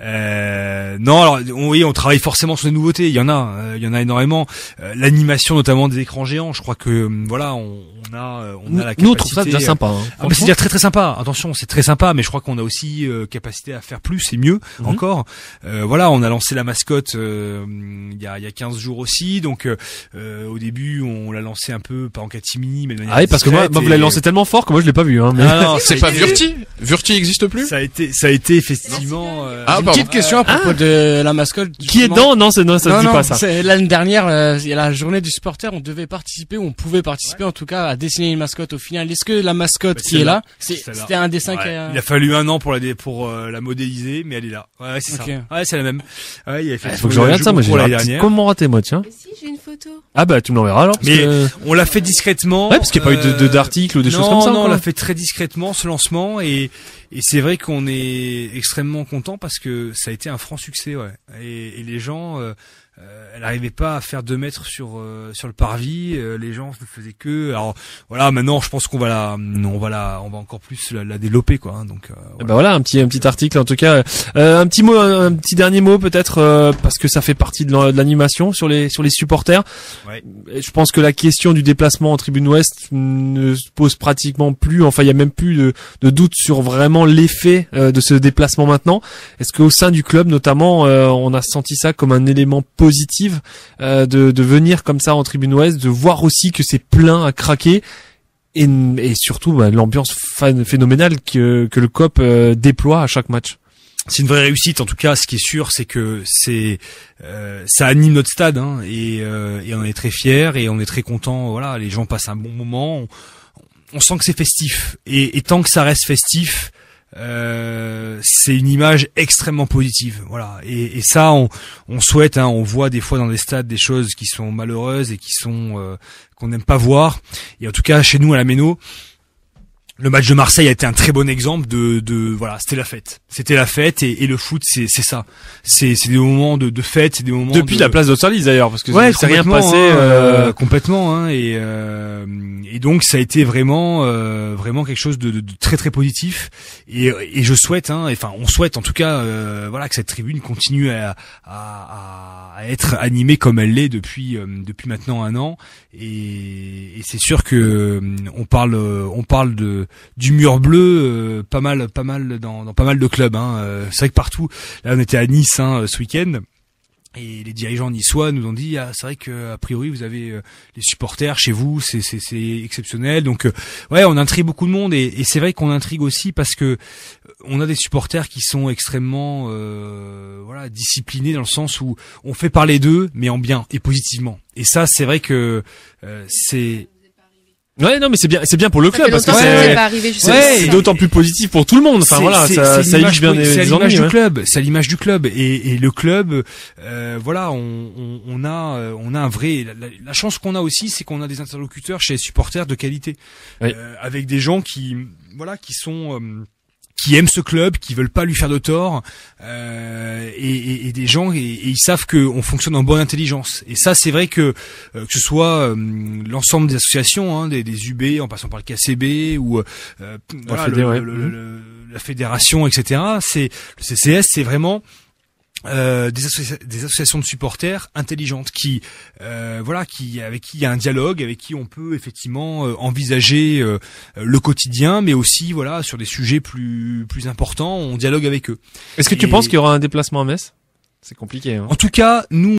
Euh, non, alors oui, on travaille forcément sur les nouveautés. Il y en a, euh, il y en a énormément. Euh, l'animation, notamment des écrans géants. Je crois que euh, voilà, on, on a, on a la capacité. Nous, ça déjà sympa. Hein, ah, c'est très très sympa. Attention, c'est très sympa, mais je crois qu'on a aussi capacité à faire plus et mieux mhm. encore. voilà, on a lancé la mascotte il y a il y a 15 jours aussi. Donc au début, on l'a lancé un peu pas en catimini, mais de manière ah oui, parce que moi, moi vous l'avez lancé tellement fort que moi je l'ai pas vu. Hein, mais... Ah non, c'est pas Vurti. Vurti existe plus. Ça a été ça a été effectivement petite question à propos ah. de la mascotte. Qui est dans Non, c'est non, ça dit pas ça. L'année dernière, euh, il y a la journée du supporter, on devait participer, on pouvait participer en tout cas à dessiner une mascotte au final. Est-ce que la mascotte bah, qui est là, c'était un dessin qui a... Il a fallu un an pour la pour euh, la modéliser, mais elle est là. Ouais, c'est ça. Ouais, c'est la même. Ouais, il ah, faut que je regarde ça. Moi, j'ai comment rater, moi, tiens. Si, j'ai une photo. Ah bah tu me l'enverras alors. Mais on l'a fait discrètement. Ouais, parce qu'il n'y a pas eu de euh, d'article ou des choses comme ça. Non, on l'a fait très discrètement ce lancement et et c'est vrai qu'on est extrêmement content parce que ça a été un franc succès, ouais. Et, les gens, euh, euh, elle n'arrivait pas à faire deux mètres sur euh, sur le parvis. Euh, les gens ne faisaient que. Alors voilà, maintenant je pense qu'on va la, on va la, on va encore plus la, développer quoi. Hein, donc eh voilà. Ben voilà. un petit un petit article en tout cas, un petit mot, un, petit dernier mot peut-être parce que ça fait partie de l'animation sur les sur les supporters. Ouais. Je pense que la question du déplacement en tribune ouest ne se pose pratiquement plus. Enfin, il y a même plus de, de doute sur vraiment l'effet de ce déplacement maintenant. Est-ce qu'au sein du club notamment, on a senti ça comme un élément positive euh, de, venir comme ça en tribune ouest, de voir aussi que c'est plein à craquer. Et, surtout bah, l'ambiance phénoménale que, le COP euh, déploie à chaque match c'est une vraie réussite en tout cas. Ce qui est sûr, c'est que c'est euh, ça anime notre stade hein, et, euh, et, on est très fiers et on est très content. Voilà, les gens passent un bon moment. On, sent que c'est festif et, et, tant que ça reste festif, euh, c'est une image extrêmement positive, voilà. Et, ça, on, on souhaite, hein, on voit des fois dans les stades des choses qui sont malheureuses et qui sont euh, qu'on n'aime pas voir. Et en tout cas, chez nous à la Méno, le match de Marseille a été un très bon exemple de, de voilà, c'était la fête. C'était la fête et, et le foot, c'est, c'est ça. C'est, c'est des moments de, de fête, c'est des moments depuis la place d'Austerlitz d'ailleurs, parce que ouais, c'est rien passé hein, euh, euh, complètement. Hein, et, euh, et donc ça a été vraiment vraiment quelque chose de, très très positif. Et, et je souhaite, hein, enfin on souhaite en tout cas, voilà, que cette tribune continue à, à, à être animée comme elle l'est depuis depuis maintenant un an. Et, et c'est sûr que on parle on parle de du mur bleu, euh, pas mal, pas mal dans, pas mal de clubs. Hein. Euh, c'est vrai que partout. Là, on était à Nice hein, euh, ce week-end. Et les dirigeants niçois nous ont dit ah, c'est vrai que a priori vous avez les supporters chez vous c'est exceptionnel donc ouais on intrigue beaucoup de monde et, c'est vrai qu'on intrigue aussi parce que on a des supporters qui sont extrêmement voilà disciplinés dans le sens où on fait parler d'eux mais en bien et positivement et ça c'est vrai que c'est Ouais, non, mais c'est bien, c'est bien pour le club parce que c'est d'autant plus positif pour tout le monde. Enfin voilà, ça, ça bien des, des C'est du hein. club, c'est l'image du club et, et le club, euh, voilà, on, on, on, a, euh, on a un vrai. La, chance qu'on a aussi, c'est qu'on a des interlocuteurs chez les supporters de qualité, euh, avec des gens qui, voilà, qui sont qui aiment ce club, qui veulent pas lui faire de tort, euh, et, et, des gens et, ils savent qu'on fonctionne en bonne intelligence. Et ça, c'est vrai que euh, que ce soit euh, l'ensemble des associations, hein, des, des, UB, en passant par le KCB ou la, la fédération, etc. C'est le CCS, c'est vraiment euh, des, associations de supporters intelligentes qui euh, voilà qui avec qui il y a un dialogue avec qui on peut effectivement euh, envisager le quotidien mais aussi voilà sur des sujets plus plus importants on dialogue avec eux est-ce que tu penses qu'il y aura un déplacement à Metz c'est compliqué hein. en tout cas nous